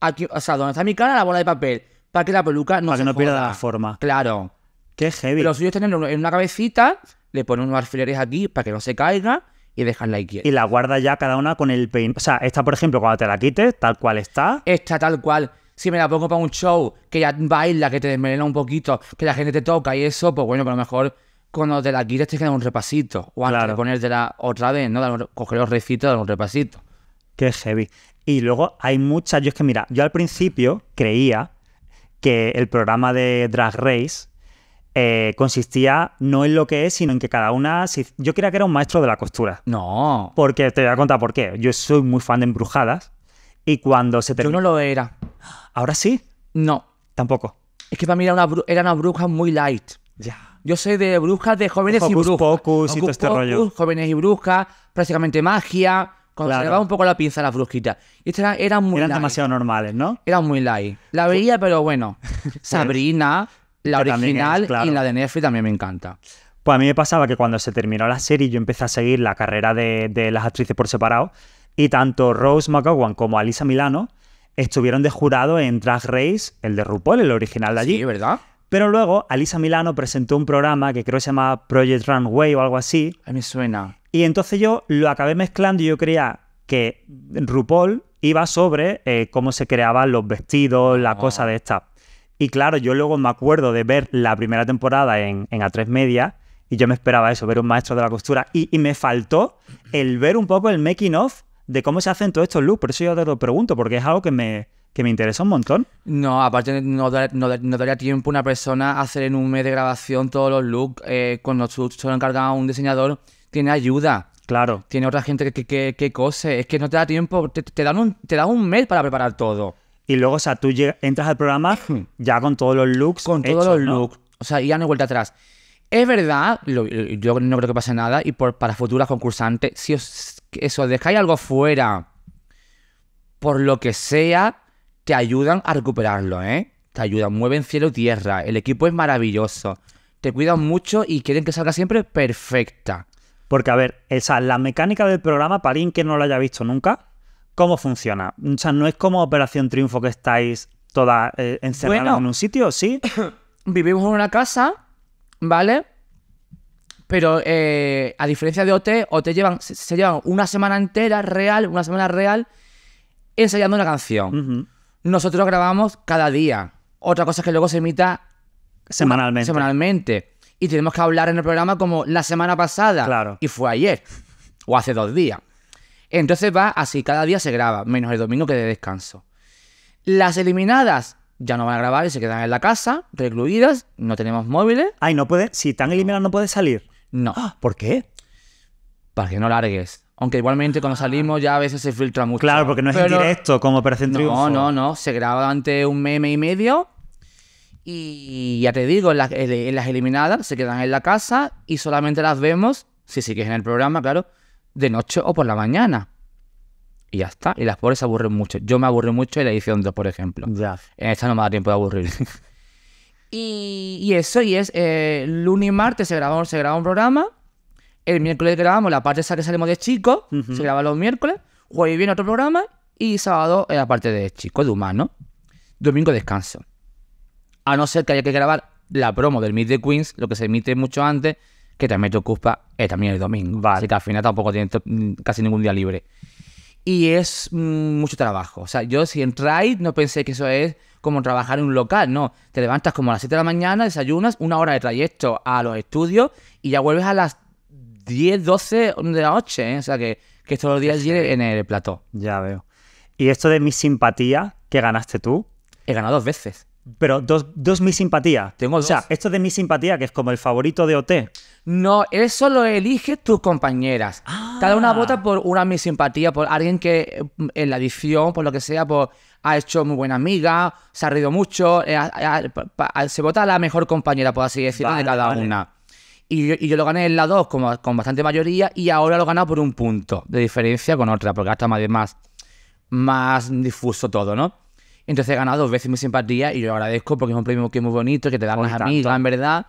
aquí, o sea, donde está mi cara, la bola de papel, para que la peluca no Para que no pierda la forma. Claro. Qué heavy. los lo suyo es en una cabecita, le ponen unos alfileres aquí para que no se caiga y dejarla Y la guarda ya cada una con el paint O sea, esta, por ejemplo, cuando te la quites, tal cual está. Esta tal cual. Si me la pongo para un show, que ya baila, que te desmelena un poquito, que la gente te toca y eso, pues bueno, pero a lo mejor cuando te la quites te queda un repasito. O antes claro. de la otra vez, ¿no? coger los recitos, dar un repasito. Qué heavy. Y luego hay muchas. Yo es que, mira, yo al principio creía que el programa de Drag Race eh, consistía no en lo que es, sino en que cada una. Yo creía que era un maestro de la costura. No. Porque te voy a contar por qué. Yo soy muy fan de embrujadas y cuando se terminó. Yo no lo era. ¿Ahora sí? No. Tampoco. Es que para mí era una, era bruja muy light. Ya. Yo soy de brujas de jóvenes y brujas. focus y todo este rollo. Jóvenes y brujas, prácticamente magia. Conservaba un poco la pinza la las brujitas Y eran, muy Eran demasiado normales, ¿no? Eran muy light. La veía, pero bueno. Pues Sabrina la original y la de Netflix también me encanta. Pues a mí me pasaba que cuando se terminó la serie yo empecé a seguir la carrera de, las actrices por separado y tanto Rose McGowan como Alisa Milano estuvieron de jurado en Drag Race, el de RuPaul, el original de allí. Sí, ¿verdad? Pero luego Alisa Milano presentó un programa que creo que se llamaba Project Runway o algo así. A mí me suena. Y entonces yo lo acabé mezclando y yo creía que RuPaul iba sobre eh, cómo se creaban los vestidos, la ah. cosa de esta. Y claro, yo luego me acuerdo de ver la primera temporada en, en A3 Media y yo me esperaba eso, ver un maestro de la costura. Y, me faltó el ver un poco el making of de cómo se hacen todos estos looks. Por eso yo te lo pregunto, porque es algo que me, que me interesa un montón. No, aparte no, no, daría tiempo una persona hacer en un mes de grabación todos los looks. Eh, cuando tú solo a un diseñador, tiene ayuda. Claro. Tiene otra gente que, que, que, cose. Es que no te da tiempo. Te, dan te dan un mes para preparar todo. Y luego, o sea, tú entras al programa ya con todos los looks. Con todos los looks. O sea, ya no hay vuelta atrás. Es verdad, yo no creo que pase nada. Y por, para futuras concursantes, si os, eso, dejáis algo fuera, por lo que sea, te ayudan a recuperarlo, ¿eh? Te ayudan, mueven cielo y tierra. El equipo es maravilloso. Te cuidan mucho y quieren que salga siempre perfecta. Porque, a ver, esa, la mecánica del programa, para alguien que no lo haya visto nunca, cómo funciona. O sea, no es como Operación Triunfo que estáis todas eh, encerradas en un sitio, ¿sí? Vivimos en una casa, ¿vale? Pero eh, a diferencia de OT, OT llevan, se, llevan una semana entera real, una semana real, ensayando una canción. Nosotros grabamos cada día. Otra cosa es que luego se emita semanalmente. semanalmente. Y tenemos que hablar en el programa como la semana pasada. Claro. Y fue ayer. O hace dos días. Entonces va así, cada día se graba, menos el domingo que de descanso. Las eliminadas ya no van a grabar y se quedan en la casa, recluidas, no tenemos móviles. Ay, no puede, si están eliminadas no puede salir. No. Ah, ¿Por qué? Para que no largues. Aunque igualmente cuando ah. salimos ya a veces se filtra mucho. Claro, porque no es en directo como Operación Triunfo. No, no, no. Se graba durante un meme y medio. Y ya te digo, las, las eliminadas se quedan en la casa y solamente las vemos, si sigues en el programa, claro, de noche o por la mañana. Y ya está. Y las pobres se aburren mucho. Yo me aburrí mucho en la edición 2, por ejemplo. En esta no me da tiempo de aburrir. y, eso, y es eh, lunes y martes se graba se un programa. El miércoles grabamos la parte esa que salimos de chico Se graba los miércoles. Jueves viene otro programa. Y sábado es la parte de chico de humano. Domingo descanso. A no ser que haya que grabar la promo del Meet the Queens, lo que se emite mucho antes, que también te ocupa eh, también el domingo. Vale. Así que al final tampoco tienes mm, casi ningún día libre. Y es mm, mucho trabajo. O sea, yo si entráis, no pensé que eso es como trabajar en un local, no. Te levantas como a las 7 de la mañana, desayunas, una hora de trayecto a los estudios y ya vuelves a las 10, 12 de la noche. ¿eh? O sea, que, que todos los días llegue en el plató. Ya veo. Y esto de mi simpatía que ganaste tú. He ganado dos veces. Pero dos, dos mi simpatía. Tengo O sea, esto de mi simpatía, que es como el favorito de OT. No, eso lo eliges tus compañeras. Cada una vota ah. por una mi simpatía, por alguien que mm, en la edición, por lo que sea, por, ha hecho muy buena amiga, se ha reído mucho. Eh, se vota a la mejor compañera, por así decirlo, de cada una. Y yo, lo gané en la 2 con, bastante mayoría y ahora lo he ganado por un punto de diferencia con otra, porque hasta más, más, difuso todo, ¿no? Entonces he ganado dos veces mi simpatía y yo lo agradezco porque es un premio que es muy bonito, que te da una amigas, en verdad.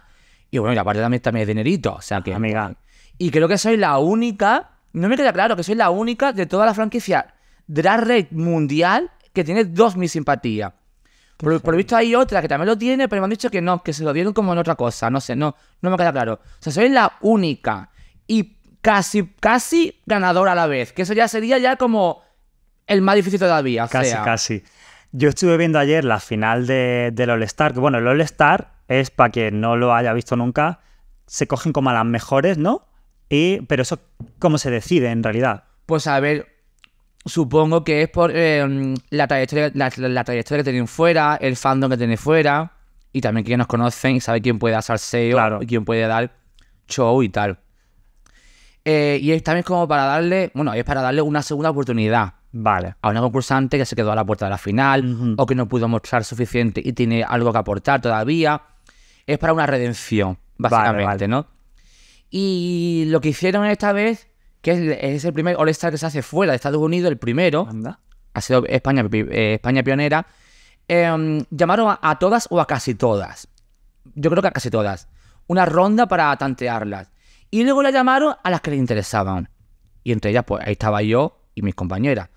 Y bueno, y aparte también, también es dinerito, o sea que... Ah, amiga. Y creo que soy la única, no me queda claro, que soy la única de toda la franquicia Drag Race mundial que tiene dos mis simpatías Por, pues visto hay otra que también lo tiene, pero me han dicho que no, que se lo dieron como en otra cosa, no sé, no, no me queda claro. O sea, soy la única y casi, casi ganadora a la vez, que eso ya sería ya como el más difícil todavía. casi, casi. Yo estuve viendo ayer la final de, del All-Star, bueno, el All-Star es para quien no lo haya visto nunca, se cogen como a las mejores, ¿no? Y, pero eso, ¿cómo se decide en realidad? Pues a ver, supongo que es por eh, la, trayectoria, la, trayectoria que tienen fuera, el fandom que tienen fuera, y también que nos conocen y sabe quién puede dar salseo, y quién puede dar show y tal. Eh, y es también como para darle, bueno, es para darle una segunda oportunidad. Vale. A una concursante que se quedó a la puerta de la final o que no pudo mostrar suficiente y tiene algo que aportar todavía es para una redención, básicamente, ¿no? Y lo que hicieron esta vez, que es, el primer All-Star que se hace fuera de Estados Unidos, el primero, ha sido España, eh, España pionera, em, llamaron a, a, todas o a casi todas. Yo creo que a casi todas. Una ronda para tantearlas. Y luego la llamaron a las que les interesaban. Y entre ellas, pues ahí estaba yo y mis compañeras.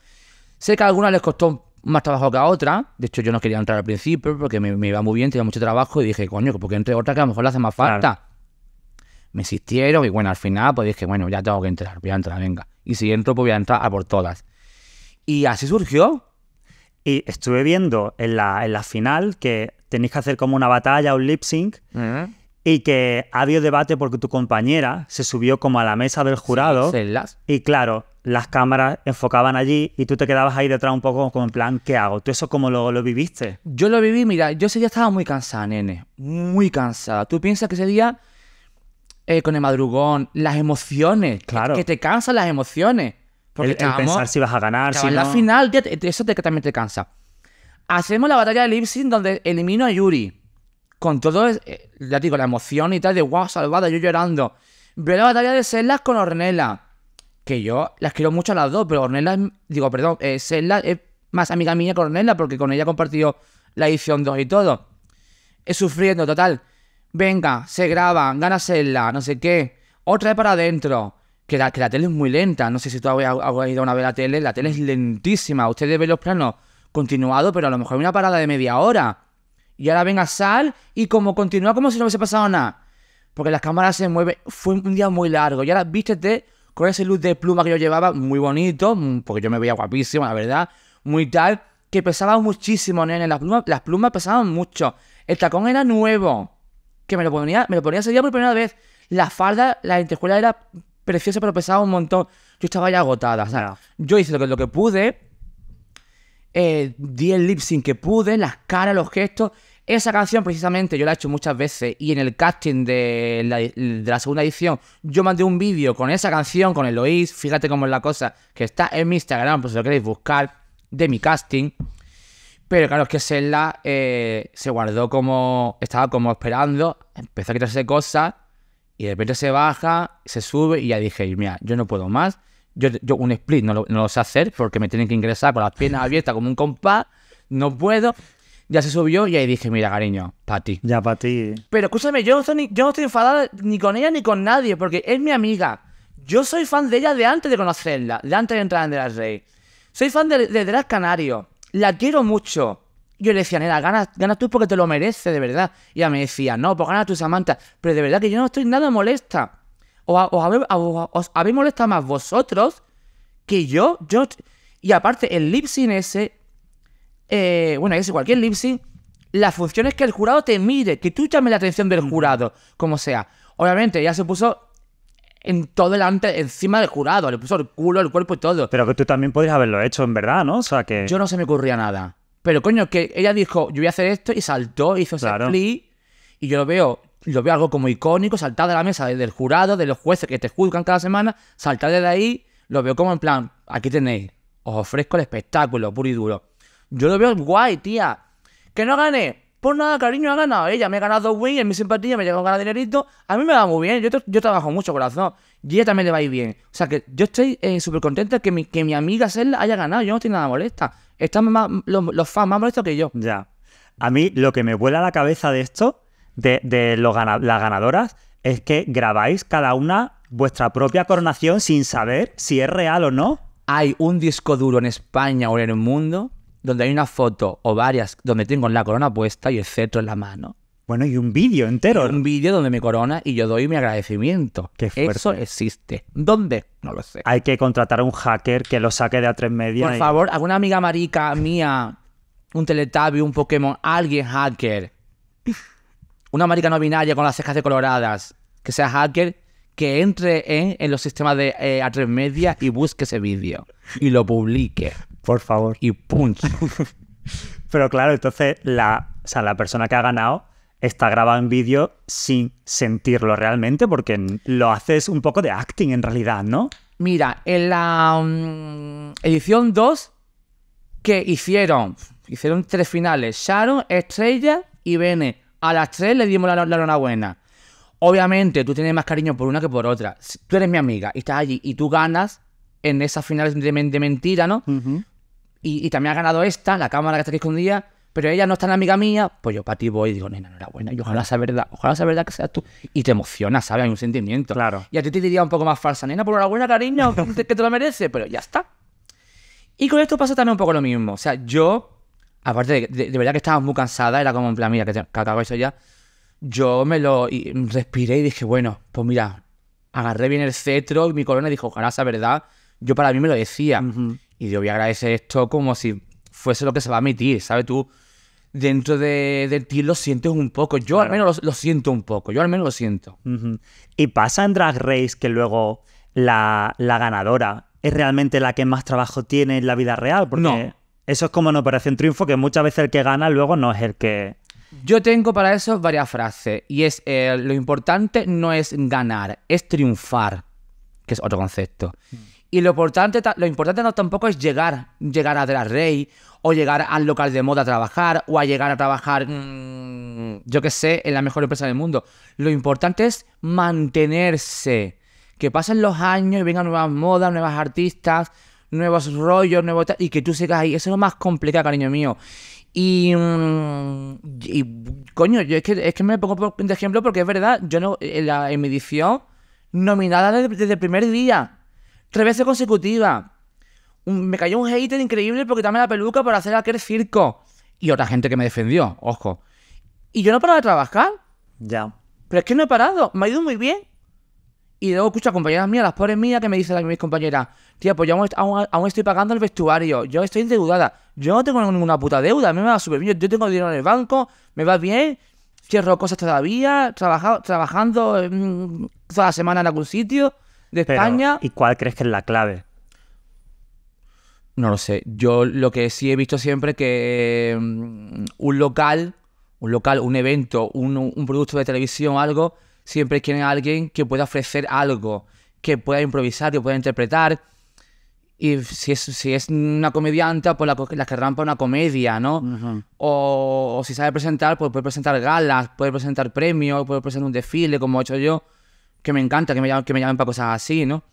Sé que a algunas les costó más trabajo que a otra. De hecho, yo no quería entrar al principio porque me, iba muy bien, tenía mucho trabajo y dije, coño, porque entre otras que a lo mejor le hace más falta. Me insistieron y bueno, al final pues dije, bueno, ya tengo que entrar, voy a entrar, venga. Y si entro, pues voy a entrar a por todas. Y así surgió. Y estuve viendo en la, final que tenéis que hacer como una batalla, un lip sync. Y que ha habido debate porque tu compañera se subió como a la mesa del jurado. y claro, las cámaras enfocaban allí y tú te quedabas ahí detrás un poco como en plan, ¿qué hago? ¿Tú eso cómo lo, lo viviste? Yo lo viví, mira, yo ese día estaba muy cansada, nene, muy cansada. Tú piensas que ese día, eh, con el madrugón, las emociones, claro. que, te cansan las emociones. Porque el, pensar si vas a ganar, si no... la final, eso también te cansa. Hacemos la batalla de Lipsing donde elimino a Yuri. Con todo, eh, ya digo, la emoción y tal, de wow, salvada, yo llorando. Veo la batalla de Selas con Ornella que yo las quiero mucho a las dos, pero Ornella, digo, perdón, es eh, es más amiga mía que Ornella, porque con ella he compartido la edición 2 y todo. Es sufriendo, total. Venga, se graba, gana Sella, no sé qué. Otra vez para adentro. Que la, tele es muy lenta. No sé si tú has ido una vez la tele. La tele es lentísima. Ustedes ven los planos continuados, pero a lo mejor hay una parada de media hora. Y ahora venga, sal y como continúa como si no hubiese pasado nada. Porque las cámaras se mueven. Fue un día muy largo. Y ahora vístete con ese look de pluma que yo llevaba, muy bonito, mm, porque yo me veía guapísimo, la verdad, muy tal, que pesaba muchísimo, nene, las plumas, las plumas pesaban mucho. El tacón era nuevo, que me lo ponía, me lo ponía ese día por primera vez. La falda, la lentejuela era preciosa, pero pesaba un montón. Yo estaba ya agotada, o yo hice lo que, pude, eh, di el lip que pude, las caras, los gestos, esa canción precisamente yo la he hecho muchas veces y en el casting de la, segunda edición yo mandé un vídeo con esa canción, con el Eloís, fíjate cómo es la cosa, que está en mi Instagram, por si lo queréis buscar, de mi casting. Pero claro, es que Sela eh, se guardó como. Estaba como esperando, empezó a quitarse cosas y de repente se baja, se sube y ya dije, mira, yo no puedo más. Yo, un split no lo, no lo, sé hacer porque me tienen que ingresar con las piernas abiertas como un compás. No puedo ya se subió y ahí dije, mira, cariño, para ti. Ya para ti. Pero escúchame, yo no, estoy, yo no estoy enfadada ni con ella ni con nadie, porque es mi amiga. Yo soy fan de ella de antes de conocerla, de antes de entrar en The Last Rey. Soy fan de, de Canario. La quiero mucho. Yo le decía, nena, ganas, tú porque te lo mereces, de verdad. Y ella me decía, no, pues ganas tú, Samantha. Pero de verdad que yo no estoy nada molesta. O os, habéis, molestado más vosotros que yo. Y aparte, el lip ese eh, bueno, es cualquier cualquier Lipsy, la función es que el jurado te mire, que tú llames la atención del jurado, como sea. Obviamente, ella se puso en todo el encima del jurado, le puso el culo, el cuerpo y todo. Pero que tú también podías haberlo hecho, en verdad, ¿no? O sea, que... Yo no se me ocurría nada. Pero coño, que ella dijo, yo voy a hacer esto, y saltó, hizo ese y yo lo veo, lo veo algo como icónico, saltar de la mesa del jurado, de los jueces que te juzgan cada semana, saltar de ahí, lo veo como en plan, aquí tenéis, os ofrezco el espectáculo, puro y duro. Yo lo veo guay, tía. Que no gane. Por nada, cariño, ha ganado ella. Me ha ganado win, es mi simpatía, me llevo a dinerito. A mí me va muy bien, yo, yo trabajo mucho, corazón. Y ella también le va a ir bien. O sea que yo estoy eh, súper contenta que mi, que mi amiga Sel haya ganado. Yo no estoy nada molesta. Están los, fans más molestos que yo. Ya. A mí lo que me vuela la cabeza de esto, de, de los las ganadoras, es que grabáis cada una vuestra propia coronación sin saber si es real o no. Hay un disco duro en España o en el mundo donde hay una foto o varias donde tengo la corona puesta y el cetro en la mano. Bueno, y un vídeo entero. Un vídeo donde me corona y yo doy mi agradecimiento. Qué Eso existe. ¿Dónde? No lo sé. Hay que contratar a un hacker que lo saque de a 3 media. Por favor, alguna amiga marica mía, un Teletubby, un Pokémon, alguien hacker. Una marica no binaria con las cejas de coloradas que sea hacker, que entre en, los sistemas de eh, A3 Media y busque ese vídeo y lo publique. Por favor. Y punch. Pero claro, entonces la, la persona que ha ganado está grabando en vídeo sin sentirlo realmente, porque lo haces un poco de acting en realidad, ¿no? Mira, en la mm, edición 2 que hicieron, hicieron tres finales, Sharon, Estrella y Bene. A las tres le dimos la, la enhorabuena. Obviamente, tú tienes más cariño por una que por otra. Tú eres mi amiga y estás allí y tú ganas en esas finales de, mentira, ¿no? y, también ha ganado esta, la cámara que está aquí escondida, pero ella no es tan amiga mía, pues yo para ti voy y digo, nena, enhorabuena, y ojalá sea verdad, ojalá sea verdad que seas tú. Y te emociona, ¿sabes? Hay un sentimiento. Claro. Y a ti te diría un poco más falsa, nena, por enhorabuena, cariño, que te lo mereces, pero ya está. Y con esto pasa también un poco lo mismo. O sea, yo, aparte de, de, verdad que estaba muy cansada, era como en plan, mira, que, te, acabo eso ya. Yo me lo respiré y dije, bueno, pues mira, agarré bien el cetro y mi corona y dijo, ojalá sea verdad. Yo para mí me lo decía. Y yo voy a agradecer esto como si fuese lo que se va a emitir, ¿sabes? Tú dentro de, ti lo sientes un poco. Yo al menos lo, siento un poco, yo al menos lo siento. Y pasa en Drag Race que luego la, ganadora es realmente la que más trabajo tiene en la vida real, porque no. eso es como en Operación Triunfo, que muchas veces el que gana luego no es el que... Yo tengo para eso varias frases, y es eh, lo importante no es ganar, es triunfar, que es otro concepto. Mm. Y lo importante, lo importante no, tampoco es llegar, llegar a Drag rey o llegar al local de moda a trabajar o a llegar a trabajar, mm, yo qué sé, en la mejor empresa del mundo. Lo importante es mantenerse, que pasen los años y vengan nuevas modas, nuevas artistas, nuevos rollos, nuevos y que tú sigas ahí. Eso es lo más complicado, cariño mío. Y, mm, coño, yo es que, es que me pongo de ejemplo porque es verdad, yo no, en, mi edición nominada desde el primer día tres veces consecutivas. me cayó un hater increíble porque también la peluca para hacer aquel circo. Y otra gente que me defendió, ojo. Y yo no he parado de trabajar. Ya. Pero es que no he parado, me ha ido muy bien. Y luego escucho a compañeras mías, las pobres mías, que me dicen a mis compañeras, tía, pues yo aún, estoy pagando el vestuario, yo estoy endeudada, yo no tengo ninguna puta deuda, a mí me va súper bien, yo tengo dinero en el banco, me va bien, cierro cosas todavía, trabajando mm, toda la semana en algún sitio. ¿Y cuál crees que es la clave? No lo sé. Yo lo que sí he visto siempre que mm, un local, un local, un evento, un, producto de televisión, algo, siempre quieren a alguien que pueda ofrecer algo, que pueda improvisar, que pueda interpretar. Y si es, si es una comediante, pues la, la querrán para una comedia, ¿no? o, o, si sabe presentar, pues puede presentar galas, puede presentar premios, puede presentar un desfile, como he hecho yo que me encanta que me llamen, que me llamen para cosas así, ¿no?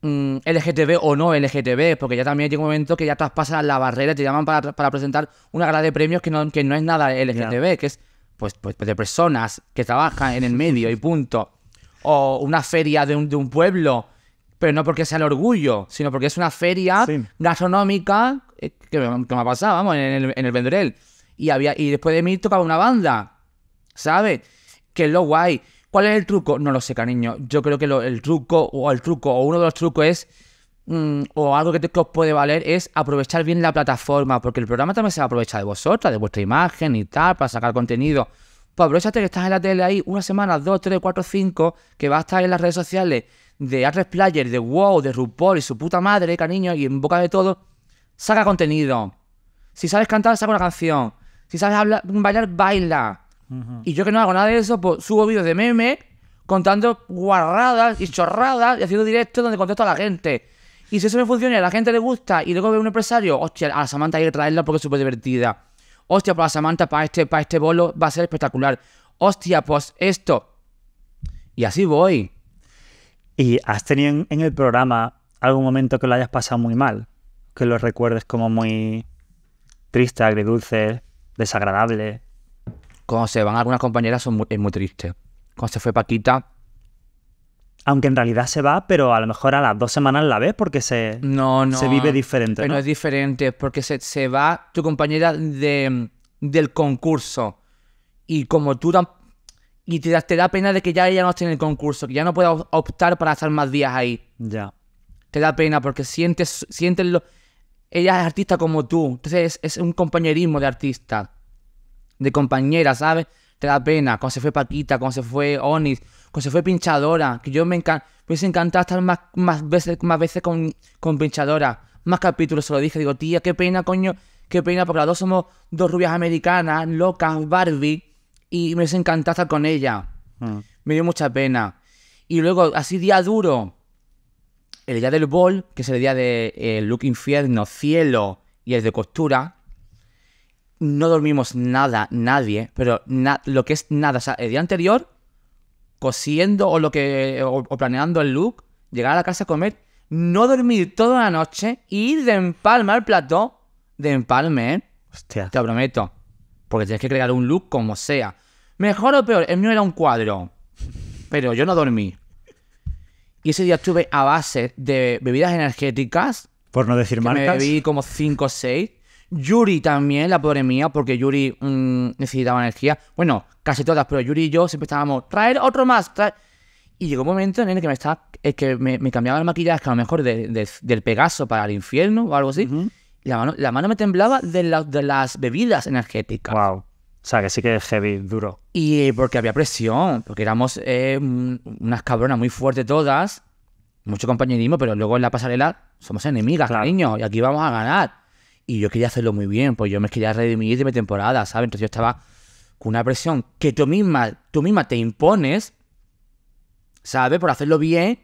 Mm, LGTB o no LGTB, porque ya también llega un momento que ya traspasan la barrera te llaman para, presentar una gala de premios que no, que no es nada LGTB, que es pues, pues, pues, de personas que trabajan en el medio y punto. O una feria de un, pueblo, pero no porque sea el orgullo, sino porque es una feria gastronómica eh, que, me ha pasado, vamos, en el, en el Y, había, y después de mí tocaba una banda, ¿sabes? Que es lo guay. ¿Cuál es el truco? No lo sé, cariño. Yo creo que el truco o el truco o uno de los trucos es mm, o algo que, os puede valer es aprovechar bien la plataforma, porque el programa también se aprovecha de vosotras, de vuestra imagen y tal, para sacar contenido. Pues aprovechate que estás en la tele ahí una semana, dos, tres, cuatro, cinco, que va a estar en las redes sociales de Atres Player, de WoW, de RuPaul y su puta madre, cariño, y en boca de todo, saca contenido. Si sabes cantar, saca una canción. Si sabes bailar, baila. Y yo que no hago nada de eso, pues subo vídeos de meme contando guarradas y chorradas y haciendo directos donde contesto a la gente. Y si eso me funciona y a la gente le gusta y luego veo un empresario, hostia, a Samantha hay que traerla porque es súper divertida. Hostia, pues la Samantha para este, para este bolo va a ser espectacular. Hostia, pues esto. Y así voy. ¿Y has tenido en el programa algún momento que lo hayas pasado muy mal? Que lo recuerdes como muy triste, agridulce, desagradable. Cuando se van algunas compañeras son muy, es muy triste. Cuando se fue Paquita. Aunque en realidad se va, pero a lo mejor a las dos semanas la ves porque se, se vive diferente. Pero ¿no? es diferente, porque se, va tu compañera de, del concurso. Y como tú y te, da pena de que ya ella no esté en el concurso, que ya no pueda optar para estar más días ahí. Ya. Te da pena porque sientes, sientes lo, ella es artista como tú. Entonces es, es un compañerismo de artista de compañera, ¿sabes? Te da pena, cuando se fue Paquita, cuando se fue Onis, cuando se fue Pinchadora, que yo me, encanta, me hubiese encantado estar más, veces, más veces con, con Pinchadora, más capítulos, se lo dije, digo, tía, qué pena, coño, qué pena, porque las dos somos dos rubias americanas, locas, Barbie, y me hubiese encantado estar con ella. Hmm. Me dio mucha pena. Y luego, así día duro, el día del bol, que es el día de eh, look infierno, cielo y el de costura, no dormimos nada, nadie, pero lo que es nada, o sea, el día anterior, cosiendo o lo que o, planeando el look, llegar a la casa a comer, no dormir toda la noche y ir de empalme al plató, de empalme, ¿eh? Hostia. Te lo prometo. Porque tienes que crear un look como sea. Mejor o peor, el mío era un cuadro. Pero yo no dormí. Y ese día estuve a base de bebidas energéticas. Por no decir Me bebí como 5 o 6. Yuri también, la pobre mía, porque Yuri mm, necesitaba energía. Bueno, casi todas, pero Yuri y yo siempre estábamos, traer otro más, Y llegó un momento en el que me, estaba, que me, cambiaba el maquillaje, a lo mejor del Pegaso para el infierno o algo así. y la, mano, la mano me temblaba de, de las bebidas energéticas. Wow. O sea, que sí que es heavy, duro. Y eh, porque había presión, porque éramos eh, unas cabronas muy fuertes todas, mucho compañerismo, pero luego en la pasarela somos enemigas, claro. y aquí vamos a ganar. Y yo quería hacerlo muy bien, pues yo me quería redimir de mi temporada, ¿sabes? Entonces yo estaba con una presión que tú misma, tú misma te impones, ¿sabes? Por hacerlo bien.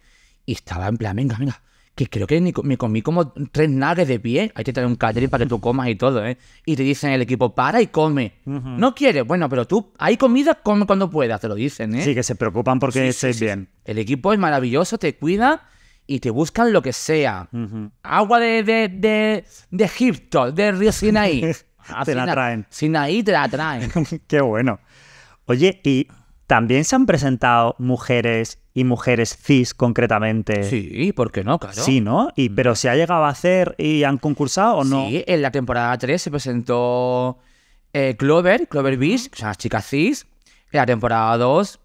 Y estaba en plan, venga, venga, que creo que me comí como tres nagues de pie. Ahí te trae un catering para que tú comas y todo, ¿eh? Y te dicen el equipo, para y come. No quieres, bueno, pero tú, hay comida, come cuando puedas, te lo dicen, ¿eh? Sí, que se preocupan porque estés bien. El equipo es maravilloso, te cuida y te buscan lo que sea. Agua de, de, Egipto, de Río Sinaí. te la ah, traen. Sinaí te la traen. Qué bueno. Oye, y también se han presentado mujeres y mujeres cis concretamente. Sí, ¿por qué no? Claro. Sí, ¿no? Y, mm. ¿Pero se ha llegado a hacer y han concursado o no? Sí, en la temporada 3 se presentó eh, Clover, Clover Beach, o sea, chica cis. En la temporada 2,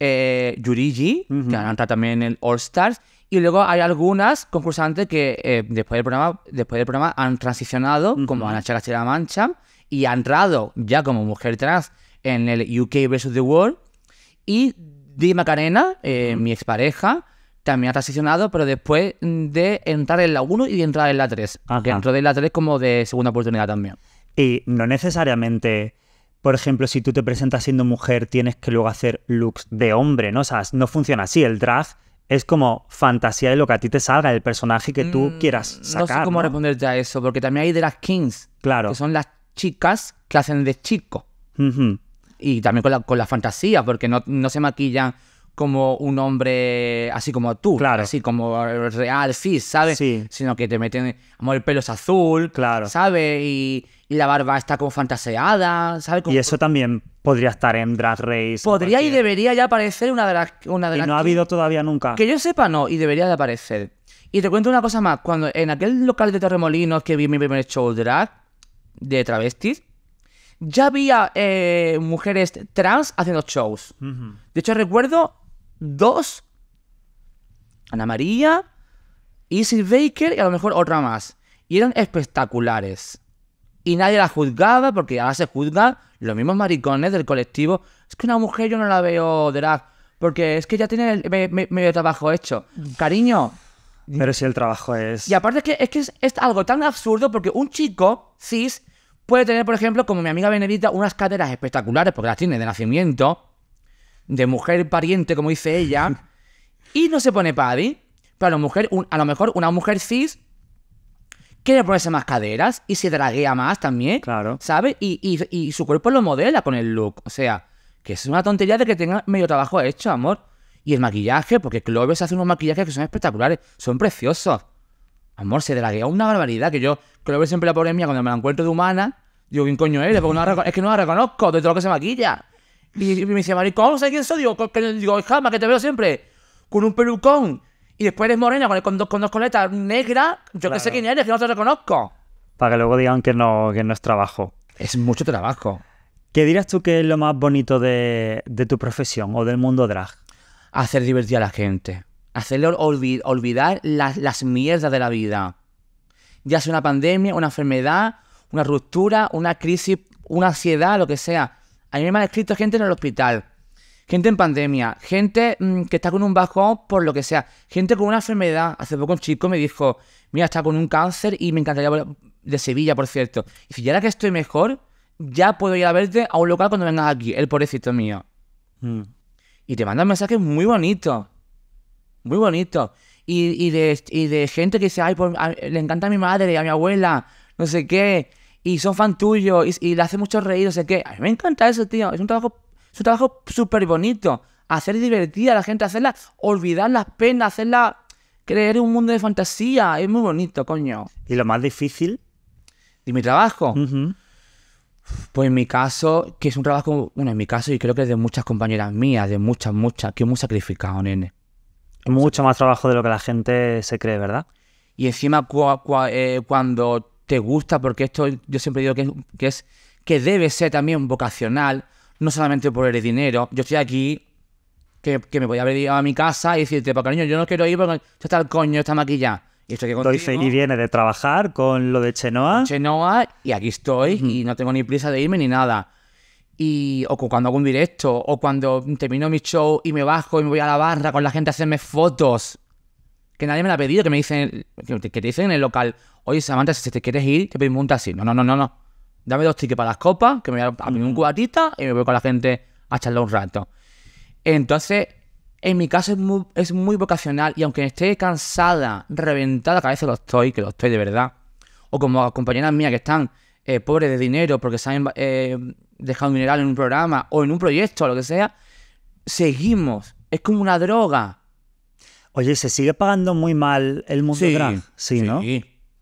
eh, Yurigi, que también en All Stars. Y luego hay algunas concursantes que eh, después, del programa, después del programa han transicionado, como como Ana La Mancha, y ha entrado ya como mujer trans en el UK vs. The World. Y Di Macarena, eh, mi expareja, también ha transicionado, pero después de entrar en la 1 y de entrar en la 3. Que entró de la 3 como de segunda oportunidad también. Y no necesariamente, por ejemplo, si tú te presentas siendo mujer, tienes que luego hacer looks de hombre, ¿no? O sea, no funciona así. El draft es como fantasía de lo que a ti te salga, el personaje que tú mm, quieras sacar. No sé cómo responderte a eso, porque también hay de las kings, claro. que son las chicas que hacen de chico. Y también con la, con la fantasía, porque no, no se maquillan como un hombre así como tú, claro. así como real, Fish ¿sabes? Sí. Sino que te meten, amor, el pelo azul, claro. ¿sabes? Y, y la barba está como fantaseada, ¿sabes? Y eso también podría estar en Drag Race. Podría y debería ya aparecer una de las... Una de y no ha habido todavía nunca. Que yo sepa, no, y debería de aparecer. Y te cuento una cosa más, cuando en aquel local de Terremolinos que vi mi primer show drag de travestis, ya había eh, mujeres trans haciendo shows. De hecho, recuerdo dos, Ana María, Isis Baker y a lo mejor otra más. Y eran espectaculares. Y nadie la juzgaba porque ahora se juzga los mismos maricones del colectivo. Es que una mujer yo no la veo drag porque es que ya tiene el, medio trabajo hecho. Cariño. Pero si el trabajo es... Y aparte es que, es, que es, algo tan absurdo porque un chico cis puede tener, por ejemplo, como mi amiga Benedita, unas caderas espectaculares porque las tiene de nacimiento de mujer pariente, como dice ella, y no se pone paddy. Pero a lo, mujer, a lo mejor una mujer cis quiere ponerse más caderas y se draguea más también. Claro. ¿Sabes? Y, su cuerpo lo modela con el look. O sea, que es una tontería de que tenga medio trabajo hecho, amor. Y el maquillaje, porque se hace unos maquillajes que son espectaculares, son preciosos. Amor, se draguea una barbaridad que yo, Clover siempre la pone mía, cuando me la encuentro de humana, digo, ¿quién coño eres? es que no la reconozco de todo lo que se maquilla. Y, me dice, maricón, ¿sabes quién soy? Digo, que, digo, que te veo siempre con un pelucón y después eres morena con, dos, coletas negras. Yo que sé quién eres, que no te reconozco. Para que luego digan que no, no es trabajo. Es mucho trabajo. ¿Qué dirás tú que es lo más bonito de, tu profesión o del mundo drag? Hacer divertir a la gente. Hacerle olvidar las, las mierdas de la vida. Ya sea una pandemia, una enfermedad, una ruptura, una crisis, una ansiedad, lo que sea a mí me han escrito gente en el hospital, gente en pandemia, gente mm, que está con un bajo por lo que sea, gente con una enfermedad. Hace poco un chico me dijo, mira, está con un cáncer y me encantaría volver de Sevilla, por cierto. Y si ya era que estoy mejor, ya puedo ir a verte a un local cuando vengas aquí, el pobrecito mío. Mm. Y te mandan mensajes muy bonitos. Muy bonitos. Y, de, gente que dice, ay, pues, le encanta a mi madre, a mi abuela, no sé qué y son fan tuyos y, le hace mucho reír, o sea que a mí me encanta eso, tío. Es un trabajo es trabajo súper bonito. Hacer divertida a la gente, hacerla olvidar las penas, hacerla creer en un mundo de fantasía. Es muy bonito, coño. ¿Y lo más difícil? ¿De mi trabajo? Pues en mi caso, que es un trabajo, bueno, en mi caso, y creo que es de muchas compañeras mías, de muchas, muchas, que es muy sacrificado, nene. Es Mucho más trabajo de lo que la gente se cree, ¿verdad? Y encima, eh, cuando te gusta, porque esto yo siempre digo que es, que, debe ser también vocacional, no solamente por el dinero. Yo estoy aquí, que, me voy a ir a mi casa y decirte, para pues, cariño, yo no quiero ir porque está el coño, está maquilla Y estoy aquí contigo. feliz, viene de trabajar con lo de Chenoa. Chenoa, y aquí estoy, y no tengo ni prisa de irme ni nada. Y, o cuando hago un directo, o cuando termino mi show y me bajo y me voy a la barra con la gente a hacerme fotos nadie me la ha pedido, que me dicen, que te, dicen en el local, oye Samantha, si te quieres ir, te pedimos un No, no, no, no, no. Dame dos tickets para las copas, que me voy a, un cubatita y me voy con la gente a charlar un rato. Entonces, en mi caso es muy, vocacional y aunque esté cansada, reventada, que a veces lo estoy, que lo estoy de verdad, o como compañeras mías que están eh, pobres de dinero porque se han eh, dejado un mineral en un programa o en un proyecto o lo que sea, seguimos. Es como una droga. Oye, ¿se sigue pagando muy mal el mundo sí, drag? Sí, ¿no?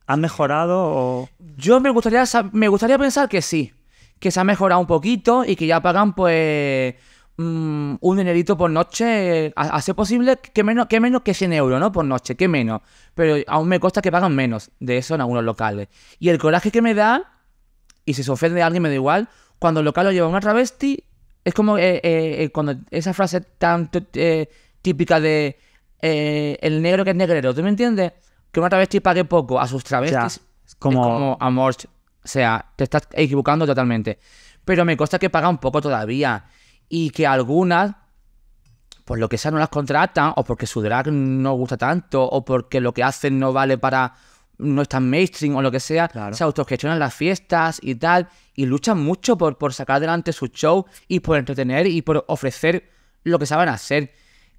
¿Ha mejorado o...? Yo me gustaría, me gustaría pensar que sí, que se ha mejorado un poquito y que ya pagan pues mm, un dinerito por noche, hace posible que menos, que menos que 100 euros, ¿no? Por noche, que menos. Pero aún me cuesta que pagan menos de eso en algunos locales. Y el coraje que me da, y si se ofende a alguien me da igual, cuando el local lo lleva una travesti, es como eh, eh, eh, cuando esa frase tan típica de eh, el negro que es negrero, ¿tú me entiendes? Que una travesti pague poco a sus travestis. como... a O sea, te estás equivocando totalmente. Pero me consta que paga un poco todavía. Y que algunas, por lo que sea, no las contratan, o porque su drag no gusta tanto, o porque lo que hacen no vale para. no están mainstream, o lo que sea. Se autogestionan las fiestas y tal. Y luchan mucho por, por sacar adelante su show y por entretener y por ofrecer lo que saben hacer.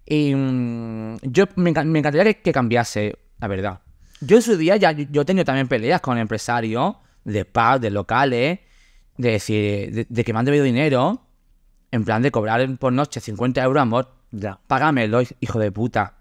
Y em, yo me, encantaría que, cambiase, la verdad. Yo en su día ya yo he tenido también peleas con empresarios de pubs, de locales, de decir, de, que me han debido dinero, en plan de cobrar por noche 50 euros, amor, ya. págamelo, hijo de puta.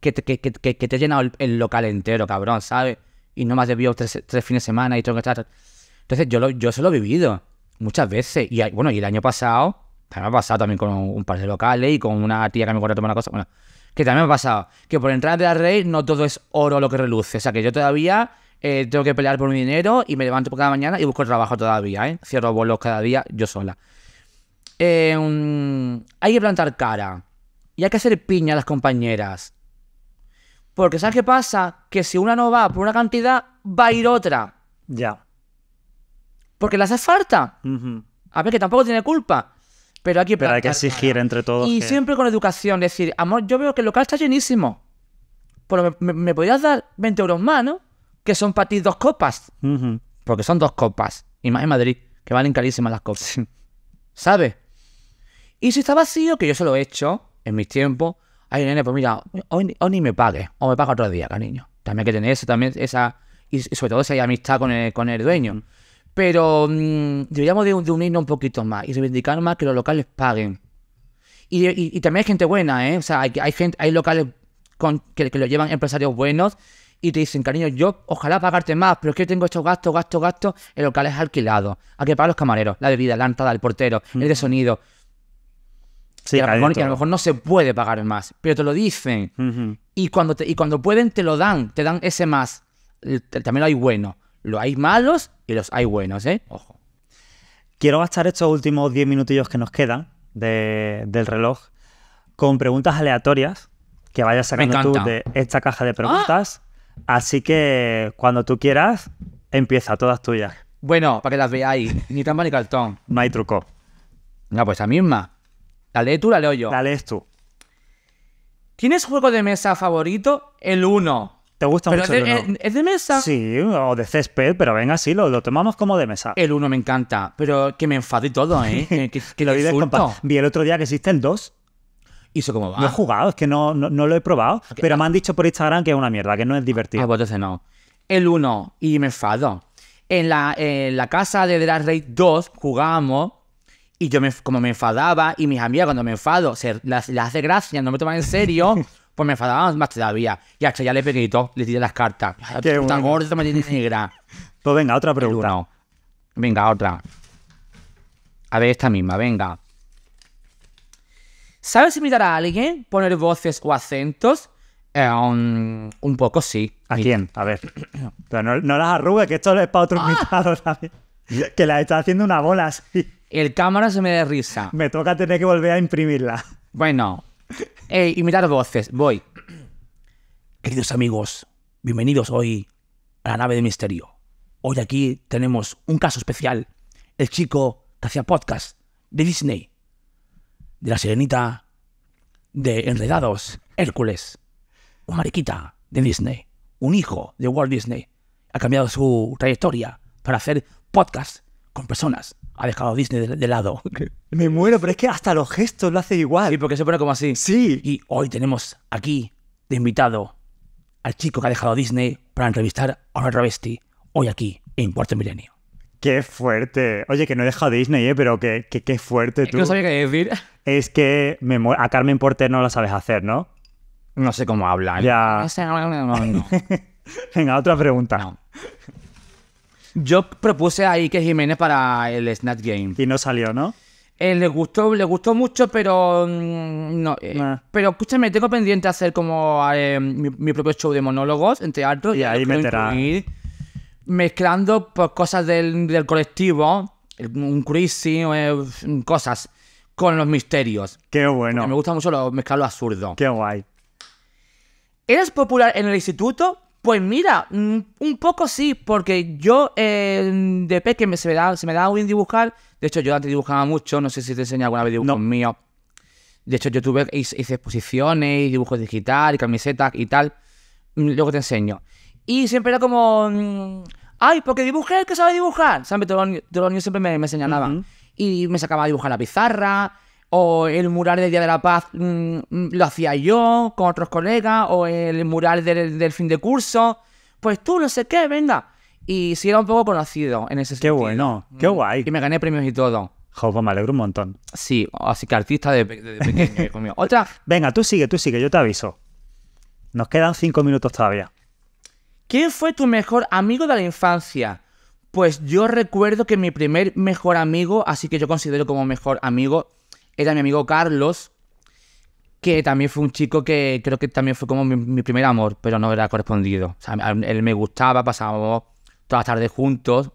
Que te, he llenado el, local entero, cabrón, ¿sabes? Y no me has debido tres, fines de semana y todo. que Entonces yo, lo, yo se lo he vivido muchas veces. Y bueno, y el año pasado también me ha pasado también con un par de locales y con una tía que me tomar una cosa. Bueno, que también me ha pasado que por entrar de la red no todo es oro lo que reluce. O sea, que yo todavía eh, tengo que pelear por mi dinero y me levanto por cada mañana y busco trabajo todavía, ¿eh? Cierro bolos cada día yo sola. Em, hay que plantar cara y hay que hacer piña a las compañeras. Porque ¿sabes qué pasa? Que si una no va por una cantidad, va a ir otra. Ya. Porque le hace falta. A ver, que tampoco tiene culpa. Pero aquí pero hay que exigir entre todos. Y siempre con educación, decir, amor, yo veo que el local está llenísimo. Pero me, podrías dar 20 euros más, ¿no? Que son para ti dos copas. Porque son dos copas. Y más en Madrid, que valen carísimas las copas. ¿Sabes? Y si está vacío, que yo se lo he hecho en mis tiempos, ay, nene, pues mira, hoy, ni me pague, o me paga otro día, cariño. También hay que tener eso, también esa. Y, sobre todo esa amistad con el, con el dueño. Pero deberíamos mm, de, unirnos un poquito más y reivindicar más que los locales paguen. Y, y, también hay gente buena, ¿eh? O sea, hay, hay gente, hay locales que, lo llevan empresarios buenos y te dicen, cariño, yo ojalá pagarte más, pero es que yo tengo estos gastos, gastos, gastos El local es alquilado. Hay que pagar los camareros, la bebida, la entrada, el portero, el de sonido. Sí, a, lo mejor, no se puede pagar más, pero te lo dicen. y, cuando y cuando pueden, te lo dan, te dan ese más. también lo hay bueno. Lo hay malos los hay buenos, ¿eh? Ojo. Quiero gastar estos últimos 10 minutillos que nos quedan del reloj con preguntas aleatorias que vayas sacando tú de esta caja de preguntas. ¡Ah! Así que cuando tú quieras, empieza, todas tuyas. Bueno, para que las veáis, ni trampa ni cartón. No hay truco. No, pues la misma. ¿La lees tú la leo yo? La lees tú. ¿Tienes juego de mesa favorito? El 1. Te gusta mucho es de, Es, de mesa. Sí, o de césped, pero venga, sí, lo, tomamos como de mesa. El uno me encanta, pero que me enfado y todo, ¿eh? que, lo lo vi, vi el otro día que existen el 2. ¿Y eso cómo va? No he jugado, es que no, no, lo he probado. Pero me han dicho por Instagram que es una mierda, que no es divertido. Ah, pues no. El 1, y me enfado. En la, casa de Drag Race 2 jugábamos y yo me, como me enfadaba y mis amigas cuando me enfado se, las, las hace gracia, no me toman en serio, pues me enfadaba más todavía. Y hasta ya le todo le tiré las cartas. Qué puta negra. Pues venga, otra pregunta. Venga, otra. A ver, esta misma, venga. ¿Sabes imitar a alguien? ¿Poner voces o acentos? Eh, un, poco sí. ¿A quién? A ver. Pero no, las arrugues, que esto es para otro mitados ah. invitado, ¿sabes? Que la está haciendo una bola así. El cámara se me da risa. Me toca tener que volver a imprimirla. Bueno, Ey, eh, imitar voces, voy. Queridos amigos, bienvenidos hoy a la nave de misterio. Hoy aquí tenemos un caso especial. El chico que hacía podcast de Disney, de la Serenita, de Enredados, Hércules, una mariquita de Disney, un hijo de Walt Disney. Ha cambiado su trayectoria para hacer podcast con personas ha dejado Disney de, lado. Me muero, pero es que hasta los gestos lo hace igual. Sí, porque se pone como así. Sí. Y hoy tenemos aquí de invitado al chico que ha dejado a Disney para entrevistar a una travesti hoy aquí en Cuarto Milenio. Qué fuerte. Oye, que no he dejado Disney, ¿eh? pero que qué, fuerte tú. no sabía qué decir. Es que a Carmen Porter no la sabes hacer, ¿no? No sé cómo habla. ¿eh? Ya. No sé, no, Venga, otra pregunta. Yo propuse a Ike Jiménez para el Snatch Game. Y no salió, ¿no? Eh, le gustó, le gustó mucho, pero mm, no. Eh, pero escúchame, tengo pendiente hacer como eh, mi, propio show de monólogos en teatro. Y ahí me mezclando pues, cosas del, colectivo, un crisis, cosas, con los misterios. Qué bueno. Me gusta mucho lo- mezclar lo absurdo. Qué guay. ¿Eres popular en el instituto? Pues mira, mm, un poco sí, porque yo eh, de pequeño se me da, se me da bien dibujar. De hecho, yo antes dibujaba mucho, no sé si te enseñé alguna vez dibujos míos. De hecho, yo tuve, hice, exposiciones y dibujos digital, camisetas y tal. Mm, luego te enseño. Y siempre era como, mm, ay, porque dibujé el que sabe dibujar. ¿Sabes? Todos los, niños siempre me, me Y me sacaba a dibujar la pizarra, o el mural del Día de la Paz mm, mm, lo hacía yo con otros colegas, o el mural del, fin de curso, pues tú no sé qué, venga. Y sí era un poco conocido en ese sentido. Qué bueno, qué mm. guay. Y me gané premios y todo. Joder, pues me alegro un montón. Sí, así que artista de, pequeño, Otra. Venga, tú sigue, tú sigue, yo te aviso. Nos quedan cinco minutos todavía. ¿Quién fue tu mejor amigo de la infancia? Pues yo recuerdo que mi primer mejor amigo, así que yo considero como mejor amigo, era mi amigo Carlos, que también fue un chico que creo que también fue como mi, primer amor, pero no era correspondido. O sea, él me gustaba, pasábamos todas las tardes juntos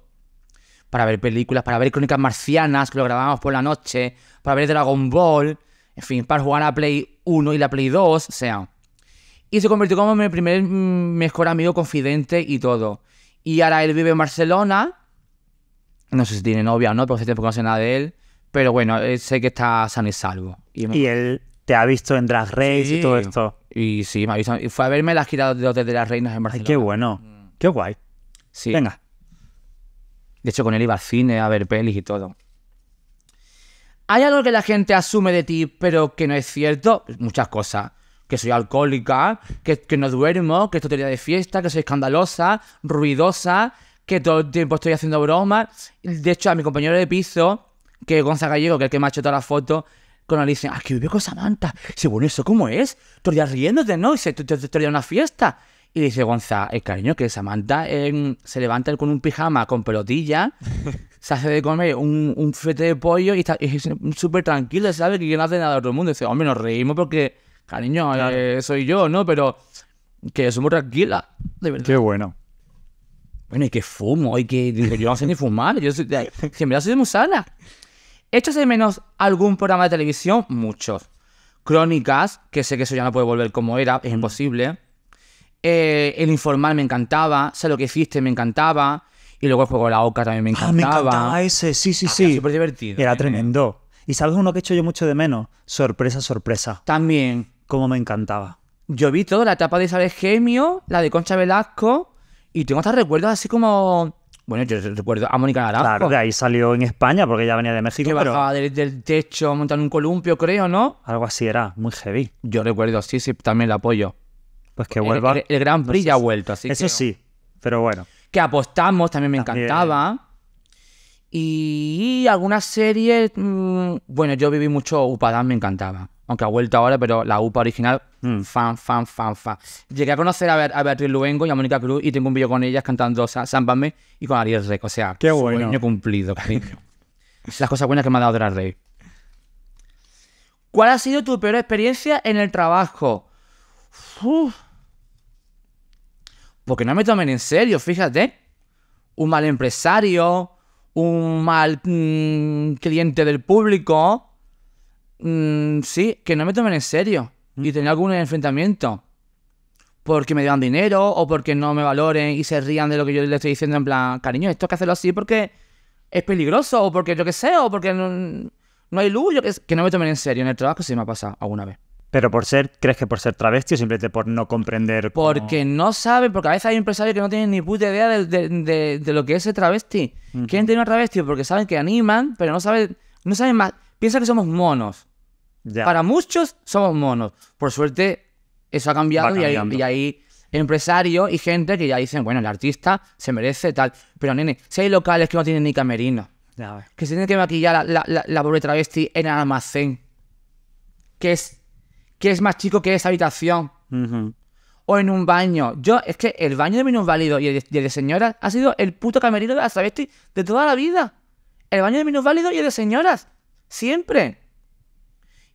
para ver películas, para ver Crónicas Marcianas, que lo grabábamos por la noche, para ver Dragon Ball, en fin, para jugar a Play 1 y la Play 2, o sea. Y se convirtió como mi primer mm, mejor amigo, confidente y todo. Y ahora él vive en Barcelona. No sé si tiene novia o no, pero hace tiempo que no sé nada de él. Pero bueno, eh, sé que está sano y salvo. Y, él te ha visto en Drag Race y todo esto. Y sí, me ha visto. Y fue a verme las giras de, de las reinas en Barcelona. Ay, qué bueno. Qué guay. Sí. Venga. De hecho, con él iba al cine a ver pelis y todo. ¿Hay algo que la gente asume de ti, pero que no es cierto? Muchas cosas. Que soy alcohólica, que, no duermo, que estoy día de fiesta, que soy escandalosa, ruidosa, que todo el tiempo estoy haciendo bromas. De hecho, a mi compañero de piso que Gonza Gallego, que es el que me ha hecho toda la foto, con Alicia, ah, que vive con Samantha. Dice, bueno, ¿eso cómo es? Tú ya riéndote, ¿no? Dice, tú te una fiesta. Y dice Gonza, el eh, cariño, que Samantha se levanta con un pijama con pelotilla, se hace de comer un, fete de pollo y está súper tranquila, ¿sabes? Que no hace nada a otro mundo. Dice, hombre, nos reímos porque, cariño, eh, soy yo, ¿no? Pero que somos tranquila, de verdad. Qué bueno. Bueno, y que fumo, y que yo no sé ni fumar, yo siempre soy de musana. ¿Echas de menos algún programa de televisión? Muchos. Crónicas, que sé que eso ya no puede volver como era, es imposible. Eh, el informal me encantaba, sé lo que hiciste, me encantaba. Y luego el juego de la Oca también me encantaba. Ah, me encantaba ese, sí, sí, ah, sí. Era súper divertido. Era eh. tremendo. ¿Y sabes uno que he hecho yo mucho de menos? Sorpresa, sorpresa. También. Como me encantaba. Yo vi toda la etapa de Isabel Gemio, la de Concha Velasco, y tengo hasta recuerdos así como bueno, yo recuerdo a Mónica Naranjo. Claro, que ahí salió en España porque ella venía de México. Que bajaba del, techo montando un columpio, creo, ¿no? Algo así era, muy heavy. Yo recuerdo, sí, sí, también la apoyo. Pues que vuelva. El, Gran pues Prix ya ha vuelto, así Eso sí, pero bueno. Que apostamos, también me encantaba. Y algunas series. Mm, bueno, yo viví mucho Upadán, me encantaba aunque ha vuelto ahora, pero la UPA original, mm. fan, fan, fan, fan. Llegué a conocer a, Beatriz Luengo y a Mónica Cruz y tengo un vídeo con ellas cantando Me y con Ariel Rey. O sea, Qué bueno. sueño cumplido, Las cosas buenas que me ha dado la Rey. ¿Cuál ha sido tu peor experiencia en el trabajo? Porque no me tomen en serio, fíjate. Un mal empresario, un mal mm, cliente del público, Mm, sí, que no me tomen en serio y mm. tener algún enfrentamiento. Porque me dan dinero o porque no me valoren y se rían de lo que yo les estoy diciendo en plan, cariño, esto hay que hacerlo así porque es peligroso o porque yo qué sé o porque no, hay luz, que, no me tomen en serio. En el trabajo sí me ha pasado alguna vez. Pero por ser, ¿crees que por ser travesti o simplemente por no comprender? Porque no saben, porque a veces hay empresarios que no tienen ni puta idea de, lo que es el travesti. Quieren tener un travesti porque saben que animan, pero no saben, no saben más piensa que somos monos. Para muchos somos monos. Por suerte, eso ha cambiado y hay, empresarios y gente que ya dicen, bueno, el artista se merece tal. Pero nene, si hay locales que no tienen ni camerino, que se tiene que maquillar la, la, pobre travesti en el almacén, que es, más chico que esa habitación. O en un baño. Yo, es que el baño de minusválido y y de señoras ha sido el puto camerino de la travesti de toda la vida. El baño de minusválido y el de señoras. Siempre.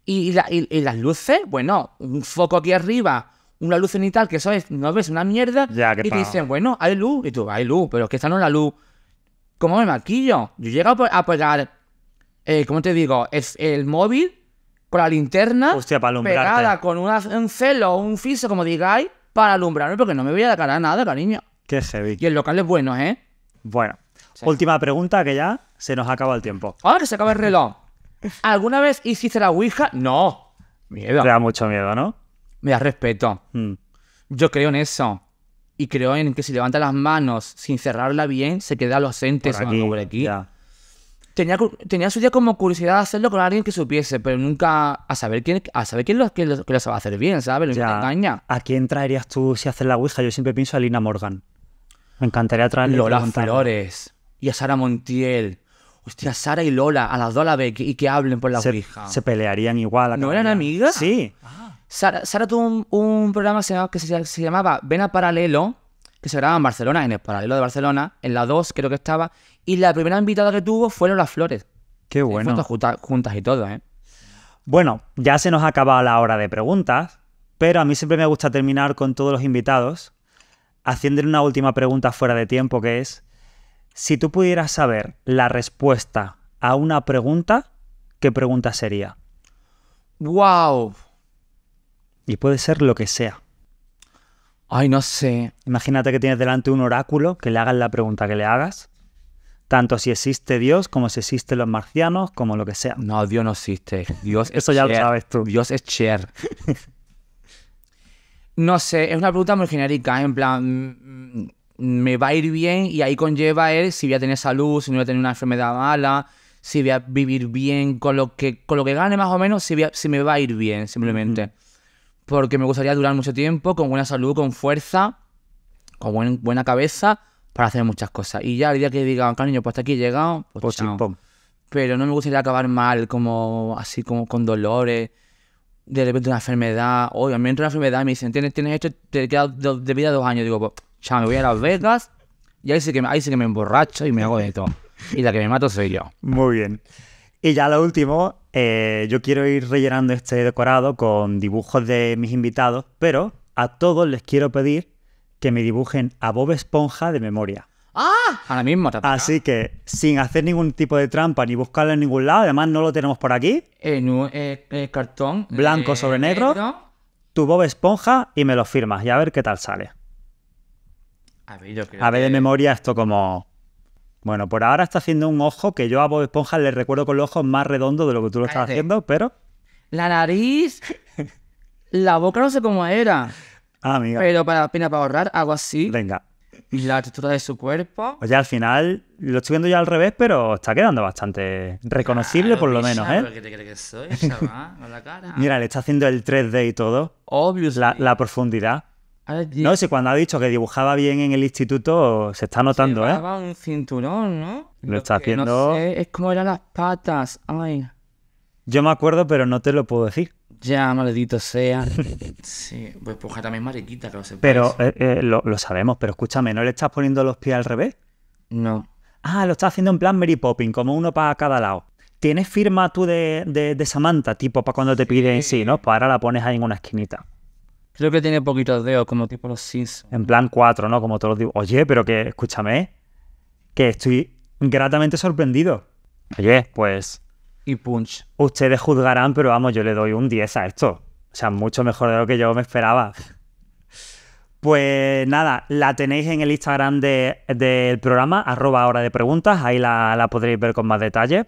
Y, las luces, bueno, un foco aquí arriba, una luz cenital que eso no ves una mierda. Ya, y dicen, bueno, hay luz. Y tú, hay luz, pero es que esta no es la luz. ¿Cómo me maquillo? Yo llego a apagar, eh, ¿cómo te digo? Es el móvil con la linterna Hostia, pegada con un celo o un fiso, como digáis, para alumbrarme, porque no me voy a cara a nada, cariño. Qué heavy. Y el local es bueno, ¿eh? Bueno. Última pregunta que ya se nos acaba el tiempo. Ahora se acaba el reloj. ¿Alguna vez hiciste la Ouija? No. Miedo. da mucho miedo, ¿no? Me da respeto. Mm. Yo creo en eso. Y creo en que si levanta las manos sin cerrarla bien, se queda los por aquí. Por aquí. Tenía, tenía su día como curiosidad hacerlo con alguien que supiese, pero nunca a saber quién, a saber quién lo, que lo, sabe hacer bien, ¿sabes? Lo engaña. ¿A quién traerías tú si haces la Ouija? Yo siempre pienso a Lina Morgan. Me encantaría traerle. Lola Flores. Y a Sara Montiel hostia, Sara y Lola, a las dos a la vez, y que hablen por la se, Se pelearían igual. ¿No eran amigas? Sí. Ah. Sara, tuvo un, programa que, se llamaba, Vena Paralelo, que se grababa en Barcelona, en el Paralelo de Barcelona, en la 2 creo que estaba, y la primera invitada que tuvo fueron las flores. Qué bueno. juntas, y todo, ¿eh? Bueno, ya se nos ha acabado la hora de preguntas, pero a mí siempre me gusta terminar con todos los invitados haciéndole una última pregunta fuera de tiempo que es, si tú pudieras saber la respuesta a una pregunta, ¿qué pregunta sería? ¡Wow! Y puede ser lo que sea. Ay, no sé. Imagínate que tienes delante un oráculo que le hagas la pregunta que le hagas. Tanto si existe Dios, como si existen los marcianos, como lo que sea. No, Dios no existe. Dios Eso ya lo sabes tú. Dios es Cher. no sé, es una pregunta muy genérica, en plan. Mm, mm, me va a ir bien y ahí conlleva él si voy a tener salud, si no voy a tener una enfermedad mala, si voy a vivir bien, con lo que, con lo que gane más o menos, si, si me va a ir bien, simplemente. Porque me gustaría durar mucho tiempo, con buena salud, con fuerza, con buena cabeza, para hacer muchas cosas. Y ya el día que diga ah, cariño, pues hasta aquí he llegado, pues, pues chao. Pero no me gustaría acabar mal, como así, como con dolores de repente una enfermedad, entra una enfermedad, me dicen, tienes, tienes esto, te queda de vida dos años. Digo, pues, ya me voy a Las Vegas y ahí sí que, ahí sí que me emborracho y me hago de todo. Y la que me mato soy yo. Muy bien. Y ya lo último, eh, yo quiero ir rellenando este decorado con dibujos de mis invitados, pero a todos les quiero pedir que me dibujen a Bob Esponja de memoria. ¡Ah! Ahora mismo. Así que, sin hacer ningún tipo de trampa ni buscarlo en ningún lado, además no lo tenemos por aquí. En eh, un eh, cartón. Blanco sobre negro, negro. Tu Bob Esponja y me lo firmas y a ver qué tal sale. A ver, de memoria esto como... Bueno, por ahora está haciendo un ojo que yo a Bob Esponja le recuerdo con los ojos más redondo de lo que tú lo estás haciendo, pero... La nariz... la boca no sé cómo era. Ah, amiga. Pero para, para ahorrar, hago así. Venga. Y la textura de su cuerpo. Oye, al final lo estoy viendo ya al revés, pero está quedando bastante reconocible por lo menos, ¿eh? ¿Qué te crees que soy, chaval? Con la cara. Mira, le está haciendo el 3D y todo. Obvio. la profundidad. No, sé, cuando ha dicho que dibujaba bien en el instituto, se está notando, ¿eh? un cinturón, ¿no? Lo, está haciendo. es como eran las patas. Ay. Yo me acuerdo, pero no te lo puedo decir. Ya, maldito sea. sí, pues puja pues también mariquita, que lo sé Pero eh, eh, lo, sabemos, pero escúchame, ¿no le estás poniendo los pies al revés? No. Ah, lo estás haciendo en plan Mary Popping, como uno para cada lado. ¿Tienes firma tú de, Samantha, tipo para cuando te piden sí, ¿no? Pues ahora la pones ahí en una esquinita. Creo que tiene poquitos dedos, como tipo los Sins. En plan 4, ¿no? Como todos los dibujos. Oye, pero que, escúchame, que estoy gratamente sorprendido. Oye, pues. Y Punch. Ustedes juzgarán, pero vamos, yo le doy un 10 a esto. O sea, mucho mejor de lo que yo me esperaba. Pues nada, la tenéis en el Instagram del programa, arroba hora de preguntas, ahí la, la podréis ver con más detalle.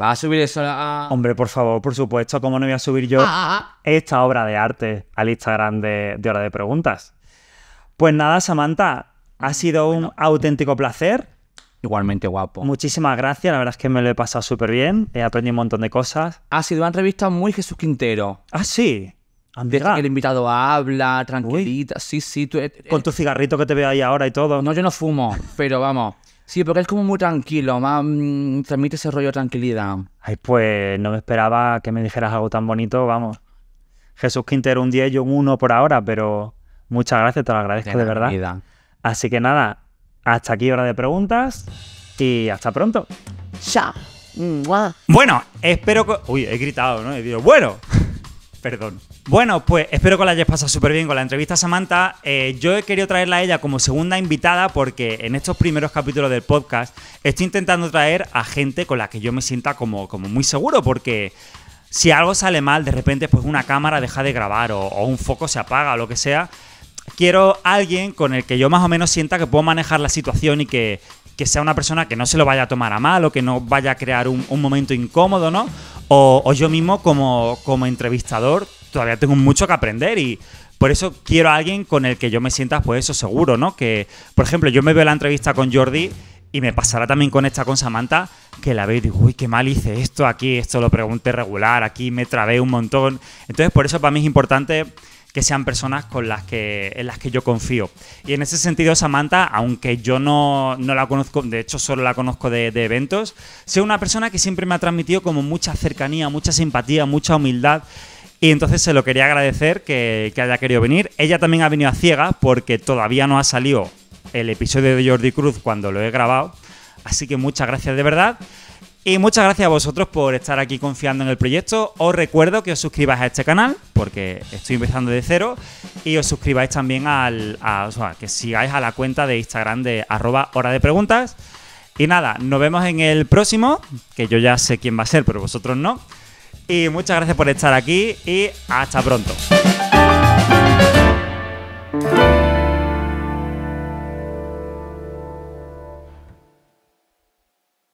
¿Va a subir eso a.? Hombre, por favor, por supuesto, ¿cómo no voy a subir yo ah, ah, ah. esta obra de arte al Instagram de, de Hora de Preguntas? Pues nada, Samantha, ha mm, sido un auténtico placer. Igualmente guapo. Muchísimas gracias, la verdad es que me lo he pasado súper bien, he aprendido un montón de cosas. Ha sido una entrevista muy Jesús Quintero. Ah, sí. El invitado habla, tranquilita. Sí, sí. Eh, Con tu eh. cigarrito que te veo ahí ahora y todo. No, yo no fumo, pero vamos. Sí, porque es como muy tranquilo, más mm, transmite ese rollo de tranquilidad. Ay, pues no me esperaba que me dijeras algo tan bonito, vamos. Jesús Quintero un 10, yo un 1 por ahora, pero muchas gracias, te lo agradezco de, verdad. Así que nada, hasta aquí hora de preguntas y hasta pronto. Chao. Bueno, espero que... Uy, he gritado, ¿no? He dicho, bueno. Perdón. Bueno, pues espero que la hayas pasado súper bien con la entrevista a Samantha. Eh, yo he querido traerla a ella como segunda invitada porque en estos primeros capítulos del podcast estoy intentando traer a gente con la que yo me sienta como, como muy seguro porque si algo sale mal, de repente pues una cámara deja de grabar o, o un foco se apaga o lo que sea quiero alguien con el que yo más o menos sienta que puedo manejar la situación y que, sea una persona que no se lo vaya a tomar a mal o que no vaya a crear un, momento incómodo, ¿no? O, yo mismo como, como entrevistador todavía tengo mucho que aprender y por eso quiero alguien con el que yo me sienta, pues eso seguro, ¿no? Que, por ejemplo, yo me veo la entrevista con Jordi y me pasará también con esta con Samantha, que la veo y digo, uy, qué mal hice esto aquí, esto lo pregunté regular, aquí me trabé un montón. Entonces, por eso para mí es importante que sean personas con las que, en las que yo confío. Y en ese sentido, Samantha, aunque yo no, la conozco, de hecho solo la conozco de, eventos, es una persona que siempre me ha transmitido como mucha cercanía, mucha simpatía, mucha humildad. Y entonces se lo quería agradecer que, que, haya querido venir. Ella también ha venido a ciegas porque todavía no ha salido el episodio de Jordi Cruz cuando lo he grabado. Así que muchas gracias de verdad. Y muchas gracias a vosotros por estar aquí confiando en el proyecto. Os recuerdo que os suscribáis a este canal, porque estoy empezando de cero, y os suscribáis también al, a, que sigáis a la cuenta de Instagram de arroba hora de preguntas. Y nada, nos vemos en el próximo, que yo ya sé quién va a ser, pero vosotros no. Y muchas gracias por estar aquí y hasta pronto.